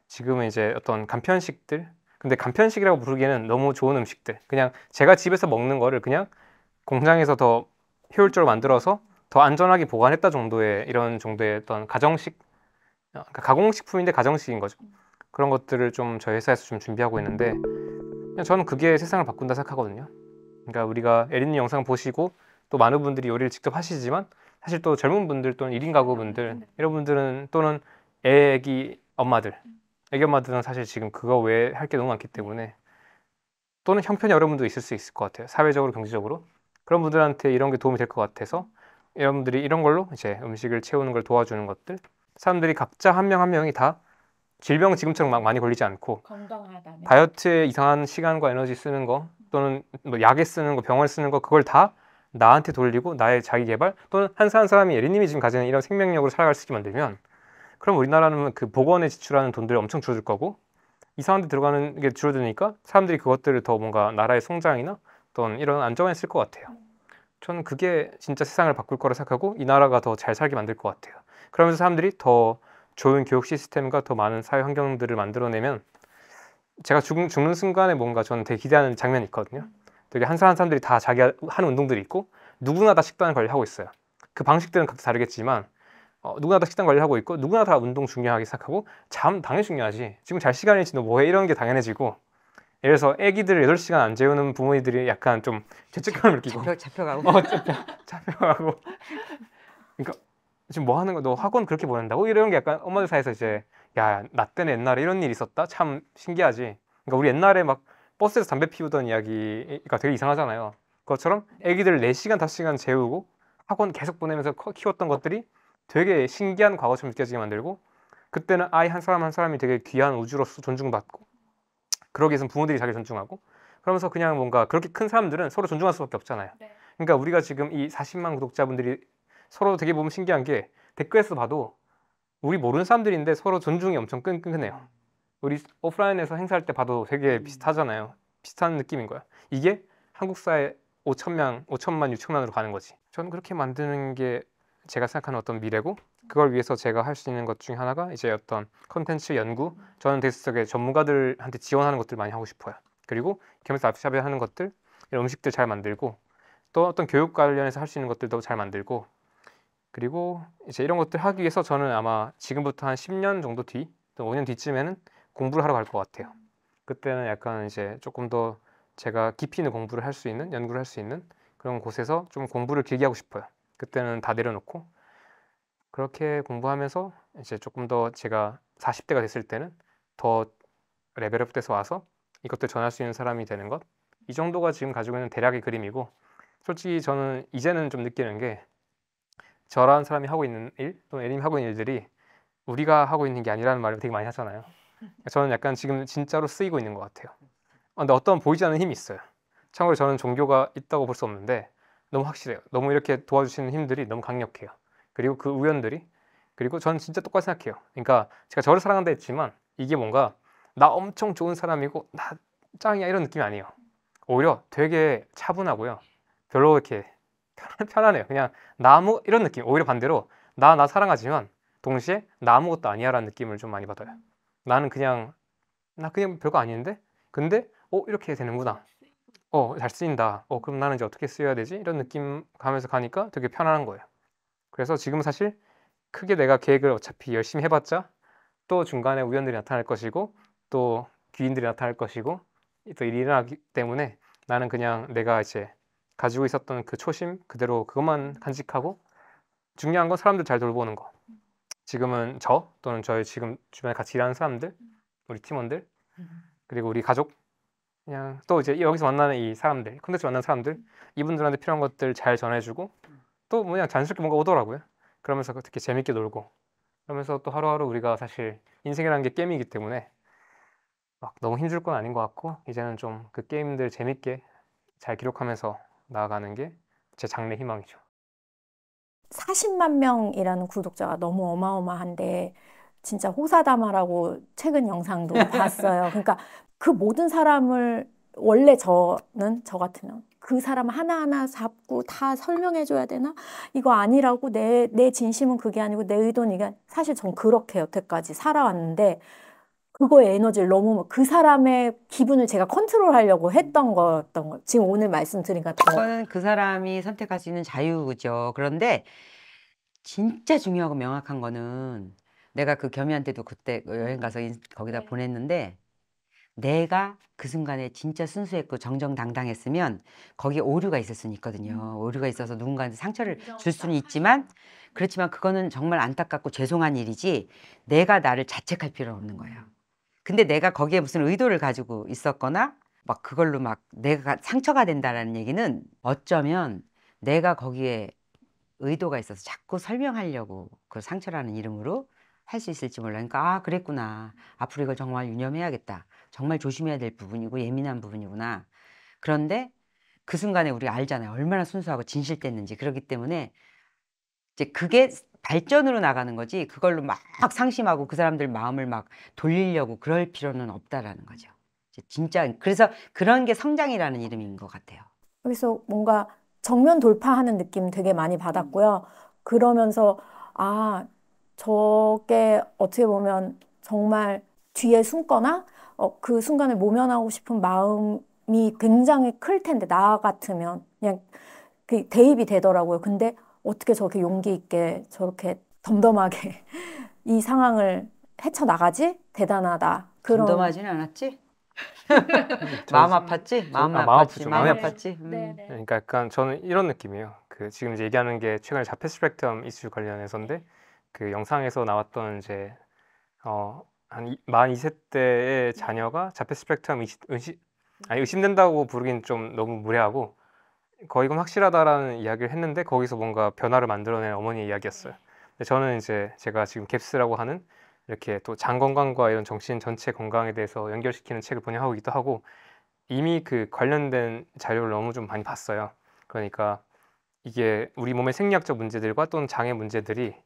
Speaker 2: 지금은 이제 어떤 간편식들 근데 간편식이라고 부르기에는 너무 좋은 음식들 그냥 제가 집에서 먹는 거를 그냥 공장에서 더 효율적으로 만들어서 더 안전하게 보관했다 정도의 이런 정도의 어떤 가정식 어, 그러니까 가공식품인데 가정식인 거죠 그런 것들을 좀 저희 회사에서 좀 준비하고 있는데 저는 그게 세상을 바꾼다 생각하거든요. 그러니까 우리가 에린님 영상 보시고 또 많은 분들이 요리를 직접 하시지만 사실 또 젊은 분들 또는 1인 가구 분들 여러분들은 음, 네. 또는 애기 엄마들 음. 애기 엄마들은 사실 지금 그거 외에 할 게 너무 많기 때문에 또는 형편이 여러분도 있을 수 있을 것 같아요. 사회적으로 경제적으로 그런 분들한테 이런 게 도움이 될 것 같아서 여러분들이 이런 걸로 이제 음식을 채우는 걸 도와주는 것들 사람들이 각자 한 명한 한 명이 다 질병 지금처럼 막 많이 걸리지 않고 건강하다네. 다이어트에 이상한 시간과 에너지 쓰는 거 또는 뭐 약에 쓰는 거 병원 쓰는 거 그걸 다 나한테 돌리고 나의 자기 개발 또는 한 사람 한 사람이 예리님이 지금 가지는 이런 생명력으로 살아갈 수 있게 만들면 그럼 우리나라는 그 보건에 지출하는 돈들이 엄청 줄어들 거고 이상한 데 들어가는 게 줄어드니까 사람들이 그것들을 더 뭔가 나라의 성장이나 또는 이런 안정에 쓸 것 같아요. 저는 그게 진짜 세상을 바꿀 거라 생각하고 이 나라가 더 잘 살게 만들 것 같아요. 그러면서 사람들이 더 좋은 교육 시스템과 더 많은 사회 환경들을 만들어내면 제가 죽, 죽는 순간에 뭔가 저는 되게 기대하는 장면이 있거든요. 되게 한 사람 한 사람들이 다 자기 하는 운동들이 있고 누구나 다 식단 관리하고 있어요. 그 방식들은 각자 다르겠지만 어, 누구나 다 식단 관리하고 있고 누구나 다 운동 중요하게 생각하고 잠 당연히 중요하지. 지금 잘 시간이 지너 뭐해 이런 게 당연해지고 예를 들어서 아기들을 8시간 안 재우는 부모님들이 약간 좀 죄책감을
Speaker 1: 느끼고 잡혀, 가고 어, 잡혀, 잡혀가고
Speaker 2: 그러니까 지금 뭐 하는 거 너 학원 그렇게 보낸다고 이런 게 약간 엄마들 사이에서 이제 야나 때는 옛날에 이런 일이 있었다 참 신기하지 그러니까 우리 옛날에 막 버스에서 담배 피우던 이야기가 되게 이상하잖아요 그것처럼 애기들 4시간 5시간 재우고 학원 계속 보내면서 키웠던 것들이 되게 신기한 과거처럼 느껴지게 만들고 그때는 아이 한 사람 한 사람이 되게 귀한 우주로서 존중받고 그러기 위해서 부모들이 자기 존중하고 그러면서 그냥 뭔가 그렇게 큰 사람들은 서로 존중할 수밖에 없잖아요. 네. 그러니까 우리가 지금 이 40만 구독자분들이 서로 되게 보면 신기한 게 댓글에서 봐도 우리 모르는 사람들인데 서로 존중이 엄청 끈, 끈해요. 음. 우리 오프라인에서 행사할 때 봐도 되게 음. 비슷하잖아요. 비슷한 느낌인 거야. 이게 한국 사회 5천 명, 5천만, 6천만으로 가는 거지. 저는 그렇게 만드는 게 제가 생각하는 어떤 미래고 그걸 위해서 제가 할 수 있는 것 중에 하나가 이제 어떤 컨텐츠 연구 저는 데스 속에 전문가들한테 지원하는 것들 많이 하고 싶어요 그리고 겸해서 앞샵에 하는 것들 이런 음식들 잘 만들고 또 어떤 교육 관련해서 할 수 있는 것들도 잘 만들고 그리고 이제 이런 것들 하기 위해서 저는 아마 지금부터 한 10년 정도 뒤, 또 5년 뒤쯤에는 공부를 하러 갈 것 같아요. 그때는 약간 이제 조금 더 제가 깊이 있는 공부를 할 수 있는, 연구를 할 수 있는 그런 곳에서 좀 공부를 길게 하고 싶어요. 그때는 다 내려놓고 그렇게 공부하면서 이제 조금 더 제가 40대가 됐을 때는 더 레벨업 돼서 와서 이것들 전할 수 있는 사람이 되는 것. 이 정도가 지금 가지고 있는 대략의 그림이고 솔직히 저는 이제는 좀 느끼는 게 저라는 사람이 하고 있는 일 또는 애림이 하고 있는 일들이 우리가 하고 있는 게 아니라는 말을 되게 많이 하잖아요. 저는 약간 지금 진짜로 쓰이고 있는 것 같아요. 어, 근데 어떤 보이지 않는 힘이 있어요. 참고로 저는 종교가 있다고 볼 수 없는데 너무 확실해요. 너무 이렇게 도와주시는 힘들이 너무 강력해요. 그리고 그 우연들이 그리고 저는 진짜 똑같이 생각해요. 그러니까 제가 저를 사랑한다 했지만 이게 뭔가 나 엄청 좋은 사람이고 나 짱이야 이런 느낌이 아니에요. 오히려 되게 차분하고요. 별로 이렇게 편안, 해요 그냥 나무 이런 느낌. 오히려 반대로 나 나 사랑하지만 동시에 나 아무것도 아니야라는 느낌을 좀 많이 받아요. 나는 그냥 나 그냥 별거 아닌데 근데 어 이렇게 되는구나. 어잘 쓰인다. 어 그럼 나는 이제 어떻게 쓰여야 되지? 이런 느낌 가면서 가니까 되게 편안한 거예요. 그래서 지금 사실 크게 내가 계획을 어차피 열심히 해봤자 또 중간에 우연들이 나타날 것이고 또 귀인들이 나타날 것이고 또 일이 일어나기 때문에 나는 그냥 내가 이제 가지고 있었던 그 초심 그대로 그것만 간직하고 중요한 건 사람들 잘 돌보는 거. 지금은 저 또는 저희 지금 주변에 같이 일하는 사람들, 우리 팀원들, 그리고 우리 가족, 그냥 또 이제 여기서 만나는 이 사람들, 콘텐츠 만나는 사람들, 이분들한테 필요한 것들 잘 전해주고 또 뭐냐 자연스럽게 뭔가 오더라고요. 그러면서 특게 재밌게 놀고 그러면서 또 하루하루 우리가 사실 인생이라는 게 게임이기 때문에 막 너무 힘들 건 아닌 것 같고 이제는 좀 그 게임들 재밌게 잘 기록하면서 나아가는 게 제 장래 희망이죠.
Speaker 3: 40만 명이라는 구독자가 너무 어마어마한데 진짜 호사다마라고 최근 영상도 봤어요. 그러니까 그 모든 사람을 원래 저는 저 같으면 그 사람 하나하나 잡고 다 설명해 줘야 되나? 이거 아니라고 내 내 진심은 그게 아니고 내 의도는 이게 사실 전 그렇게 여태까지 살아왔는데 그거의 에너지를 너무 그 사람의 기분을 제가 컨트롤하려고 음. 했던 거였던 거. 지금 오늘 말씀드리니까 더.
Speaker 1: 그거그 사람이 선택할 수 있는 자유죠. 그런데 진짜 중요하고 명확한 거는 내가 그 겸이한테도 그때 그 여행 음. 가서 거기다 네. 보냈는데 내가 그 순간에 진짜 순수했고 정정당당했으면 거기에 오류가 있을 수는 있거든요. 음. 오류가 있어서 누군가한테 상처를 줄 수는 있지만 그렇지만 그거는 정말 안타깝고 죄송한 일이지 내가 나를 자책할 필요는 없는 거예요. 근데 내가 거기에 무슨 의도를 가지고 있었거나 막 그걸로 막 내가 상처가 된다라는 얘기는 어쩌면 내가 거기에 의도가 있어서 자꾸 설명하려고 그 상처라는 이름으로 할 수 있을지 몰라니까 그러니까 그러아 그랬구나 앞으로 이걸 정말 유념해야겠다 정말 조심해야 될 부분이고 예민한 부분이구나 그런데 그 순간에 우리가 알잖아요 얼마나 순수하고 진실됐는지 그렇기 때문에 이제 그게 발전으로 나가는 거지 그걸로 막 상심하고 그 사람들 마음을 막 돌리려고 그럴 필요는 없다라는 거죠. 진짜 그래서 그런 게 성장이라는 이름인 것 같아요.
Speaker 3: 그래서 뭔가 정면 돌파하는 느낌 되게 많이 음. 받았고요. 그러면서 아 저게 어떻게 보면 정말 뒤에 숨거나 어, 그 순간을 모면하고 싶은 마음이 굉장히 클 텐데 나 같으면 그냥 그 대입이 되더라고요. 근데 어떻게 저렇게 용기 있게 저렇게 덤덤하게 이 상황을 헤쳐나가지? 대단하다. 그런... 덤덤하진
Speaker 1: 않았지? 마음 아팠지? 마음 아, 아팠지? 마음 아팠지? 마음 아팠지? 음. 네, 네,
Speaker 2: 네. 그러니까 약간 저는 이런 느낌이에요. 그 지금 이제 얘기하는 게 최근에 자폐 스펙트럼 이슈 관련해서인데 네. 그 영상에서 나왔던 이제 어, 한만 2세 때의 자녀가 자폐 스펙트럼 의심, 의심, 아니 의심된다고 부르긴 좀 너무 무례하고 거의 확실하다라는 이야기를 했는데 거기서 뭔가 변화를 만들어낸 어머니의 이야기였어요. 근데 저는 이제 제가 지금 갭스라고 하는 이렇게 또 장 건강과 이런 정신 전체 건강에 대해서 연결시키는 책을 번역하고 있기도 하고 이미 그 관련된 자료를 너무 좀 많이 봤어요. 그러니까 이게 우리 몸의 생리학적 문제들과 또는 장애 문제들이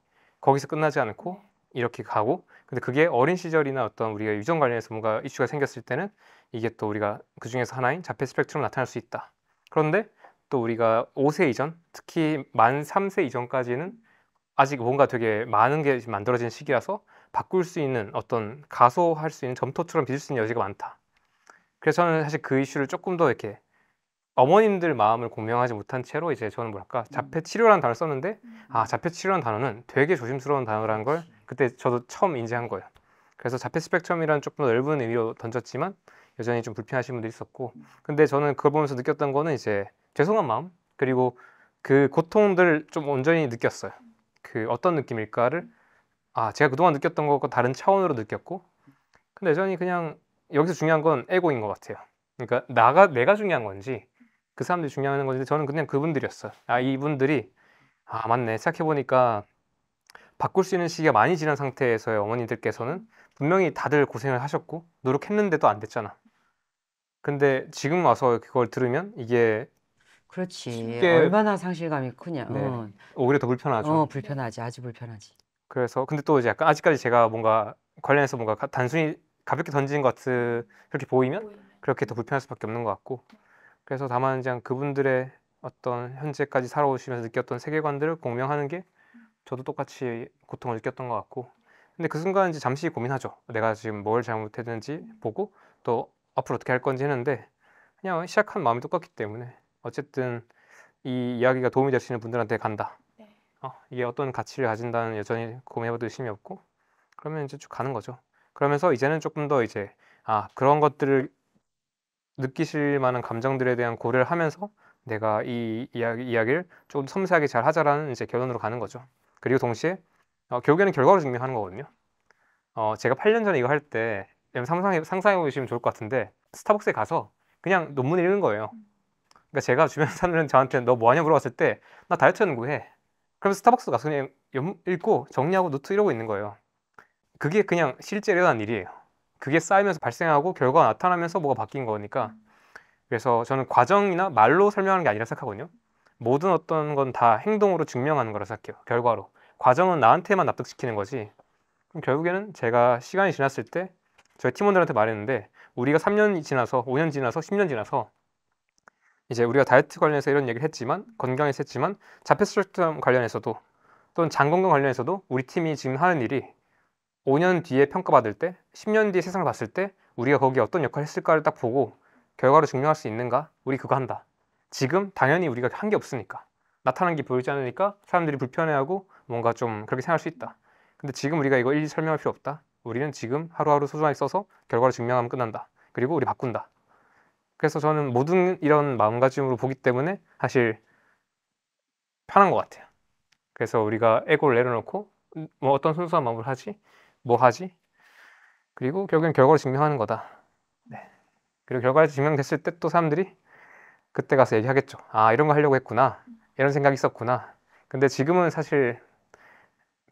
Speaker 2: 거기서 끝나지 않고 이렇게 가고 근데 그게 어린 시절이나 어떤 우리가 유전 관련해서 뭔가 이슈가 생겼을 때는 이게 또 우리가 그 중에서 하나인 자폐 스펙트럼 나타날 수 있다. 그런데 또 우리가 5세 이전, 특히 만 3세 이전까지는 아직 뭔가 되게 많은 게 만들어진 시기라서 바꿀 수 있는 어떤 가소할 수 있는 점토처럼 빚을 수 있는 여지가 많다. 그래서 저는 사실 그 이슈를 조금 더 이렇게 어머님들 마음을 공명하지 못한 채로 이제 저는 뭐랄까 음. 자폐 치료라는 단어를 썼는데 아 음. 자폐 치료라는 단어는 되게 조심스러운 단어라는 걸 그때 저도 처음 인지한 거예요. 그래서 자폐 스펙트럼이라는 조금 더 넓은 의미로 던졌지만 여전히 좀 불편하신 분들이 있었고 음. 근데 저는 그걸 보면서 느꼈던 거는 이제 죄송한 마음 그리고 그 고통들 좀 온전히 느꼈어요. 그 어떤 느낌일까를 아 제가 그동안 느꼈던 것과 다른 차원으로 느꼈고 근데 여전히 그냥 여기서 중요한 건 에고인 것 같아요. 그러니까 나가 내가 중요한 건지 그 사람들이 중요한 건지 저는 그냥 그분들이었어요. 아 이분들이 아 맞네 생각해 보니까 바꿀 수 있는 시기가 많이 지난 상태에서의 어머니들께서는 분명히 다들 고생을 하셨고 노력했는데도 안 됐잖아. 근데 지금 와서 그걸 들으면 이게 그렇지. 쉽게... 얼마나
Speaker 1: 상실감이 크냐. 네. 어.
Speaker 2: 오히려 더 불편하죠.
Speaker 1: 어, 불편하지. 아주 불편하지.
Speaker 2: 그래서 근데 또 이제 약간 아직까지 제가 뭔가 관련해서 뭔가 가, 단순히 가볍게 던진 것 같은 그렇게 보이면 그렇게 더 불편할 수밖에 없는 것 같고 그래서 다만 그냥 그분들의 어떤 현재까지 살아오시면서 느꼈던 세계관들을 공명하는 게 저도 똑같이 고통을 느꼈던 것 같고 근데 그 순간 이제 잠시 고민하죠. 내가 지금 뭘 잘못했는지 보고 또 앞으로 어떻게 할 건지 했는데 그냥 시작한 마음이 똑같기 때문에 어쨌든 이 이야기가 도움이 될 수 있는 분들한테 간다. 네. 어, 이게 어떤 가치를 가진다는 여전히 고민해봐도 의심이 없고 그러면 이제 쭉 가는 거죠. 그러면서 이제는 조금 더 이제 아 그런 것들을 느끼실 만한 감정들에 대한 고려를 하면서 내가 이 이야기, 이야기를 좀 섬세하게 잘 하자라는 이제 결론으로 가는 거죠. 그리고 동시에 어, 결국에는 결과로 증명하는 거거든요. 어, 제가 8년 전에 이거 할때 상상해, 상상해 보시면 좋을 것 같은데 스타벅스에 가서 그냥 논문 읽는 거예요. 음. 그러니까 제가 주변 사람들은 저한테 너 뭐하냐 물어봤을 때 나 다이어트 연구 해. 그럼 스타벅스 가서 그냥 읽고 정리하고 노트 이러고 있는 거예요. 그게 그냥 실제로 일어난 일이에요. 그게 쌓이면서 발생하고 결과가 나타나면서 뭐가 바뀐 거니까 그래서 저는 과정이나 말로 설명하는 게 아니라 생각하거든요. 모든 어떤 건 다 행동으로 증명하는 거라 생각해요. 결과로. 과정은 나한테만 납득시키는 거지. 그럼 결국에는 제가 시간이 지났을 때 저희 팀원들한테 말했는데 우리가 3년 이 지나서 5년 지나서 10년 지나서 이제 우리가 다이어트 관련해서 이런 얘기를 했지만 건강에서 했지만 자폐 스펙트럼 관련해서도 또는 장 건강 관련해서도 우리 팀이 지금 하는 일이 5년 뒤에 평가받을 때 10년 뒤에 세상을 봤을 때 우리가 거기에 어떤 역할을 했을까를 딱 보고 결과로 증명할 수 있는가? 우리 그거 한다. 지금 당연히 우리가 한 게 없으니까 나타난 게 보이지 않으니까 사람들이 불편해하고 뭔가 좀 그렇게 생각할 수 있다. 근데 지금 우리가 이거 일일이 설명할 필요 없다. 우리는 지금 하루하루 소중하게 써서 결과를 증명하면 끝난다. 그리고 우리 바꾼다. 그래서 저는 모든 이런 마음가짐으로 보기 때문에 사실 편한 것 같아요. 그래서 우리가 에고를 내려놓고 뭐 어떤 순수한 마음을 하지, 뭐 하지, 그리고 결국엔 결과를 증명하는 거다. 네. 그리고 결과가 증명됐을 때 또 사람들이 그때 가서 얘기하겠죠. 아 이런 거 하려고 했구나, 이런 생각이 있었구나. 근데 지금은 사실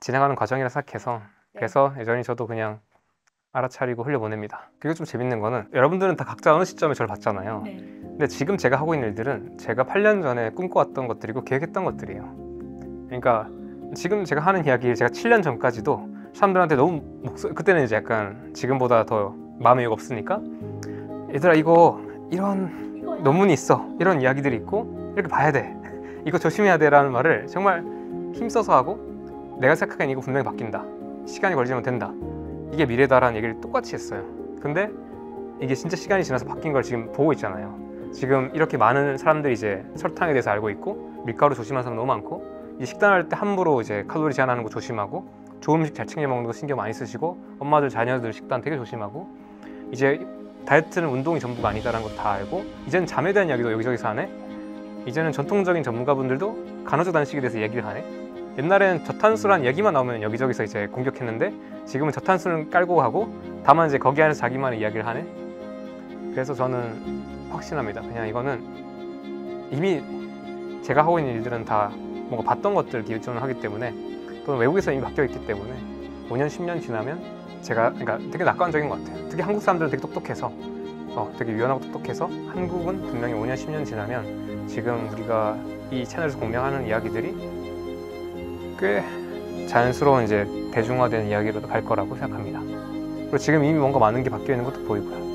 Speaker 2: 진행하는 과정이라 생각해서 네. 그래서 예전에 저도 그냥 알아차리고 흘려보냅니다. 그리고 좀 재밌는 거는 여러분들은 다 각자 어느 시점에 저를 봤잖아요. 네. 근데 지금 제가 하고 있는 일들은 제가 8년 전에 꿈꿔왔던 것들이고 계획했던 것들이에요. 그러니까 지금 제가 하는 이야기를 제가 7년 전까지도 사람들한테 너무 목소 리 그때는 이제 약간 지금보다 더 마음의 여 없으니까 얘들아 이거 이런 논문이 있어 이런 이야기들이 있고 이렇게 봐야 돼 이거 조심해야 돼라는 말을 정말 힘써서 하고 내가 생각하기엔 이거 분명히 바뀐다 시간이 걸리면 된다 이게 미래다라는 얘기를 똑같이 했어요. 근데 이게 진짜 시간이 지나서 바뀐 걸 지금 보고 있잖아요. 지금 이렇게 많은 사람들이 이제 설탕에 대해서 알고 있고 밀가루 조심하는 사람 너무 많고 이 식단할 때 함부로 이제 칼로리 제한하는 거 조심하고 좋은 음식 잘 챙겨 먹는 거 신경 많이 쓰시고 엄마들 자녀들 식단 되게 조심하고 이제 다이어트는 운동이 전부가 아니다라는 걸다 알고 이제는 잠에 대한 이야기도 여기저기서 하네 이제는 전통적인 전문가분들도 간헐적 단식에 대해서 얘기를 하네 옛날에는 저탄수란 얘기만 나오면 여기저기서 이제 공격했는데 지금은 저탄수는 깔고 가고 다만 이제 거기 안에서 자기만의 이야기를 하네 그래서 저는 확신합니다 그냥 이거는 이미 제가 하고 있는 일들은 다 뭔가 봤던 것들 기준을 하기 때문에 또는 외국에서 이미 바뀌어 있기 때문에 5년 10년 지나면 제가 그러니까 되게 낙관적인 것 같아요 특히 한국 사람들은 되게 똑똑해서 어, 되게 유연하고 똑똑해서 한국은 분명히 5년 10년 지나면 지금 우리가 이 채널에서 공명하는 이야기들이 꽤 자연스러운 이제 대중화된 이야기로도 갈 거라고 생각합니다. 그리고 지금 이미 뭔가 많은 게 바뀌어 있는 것도 보이고요.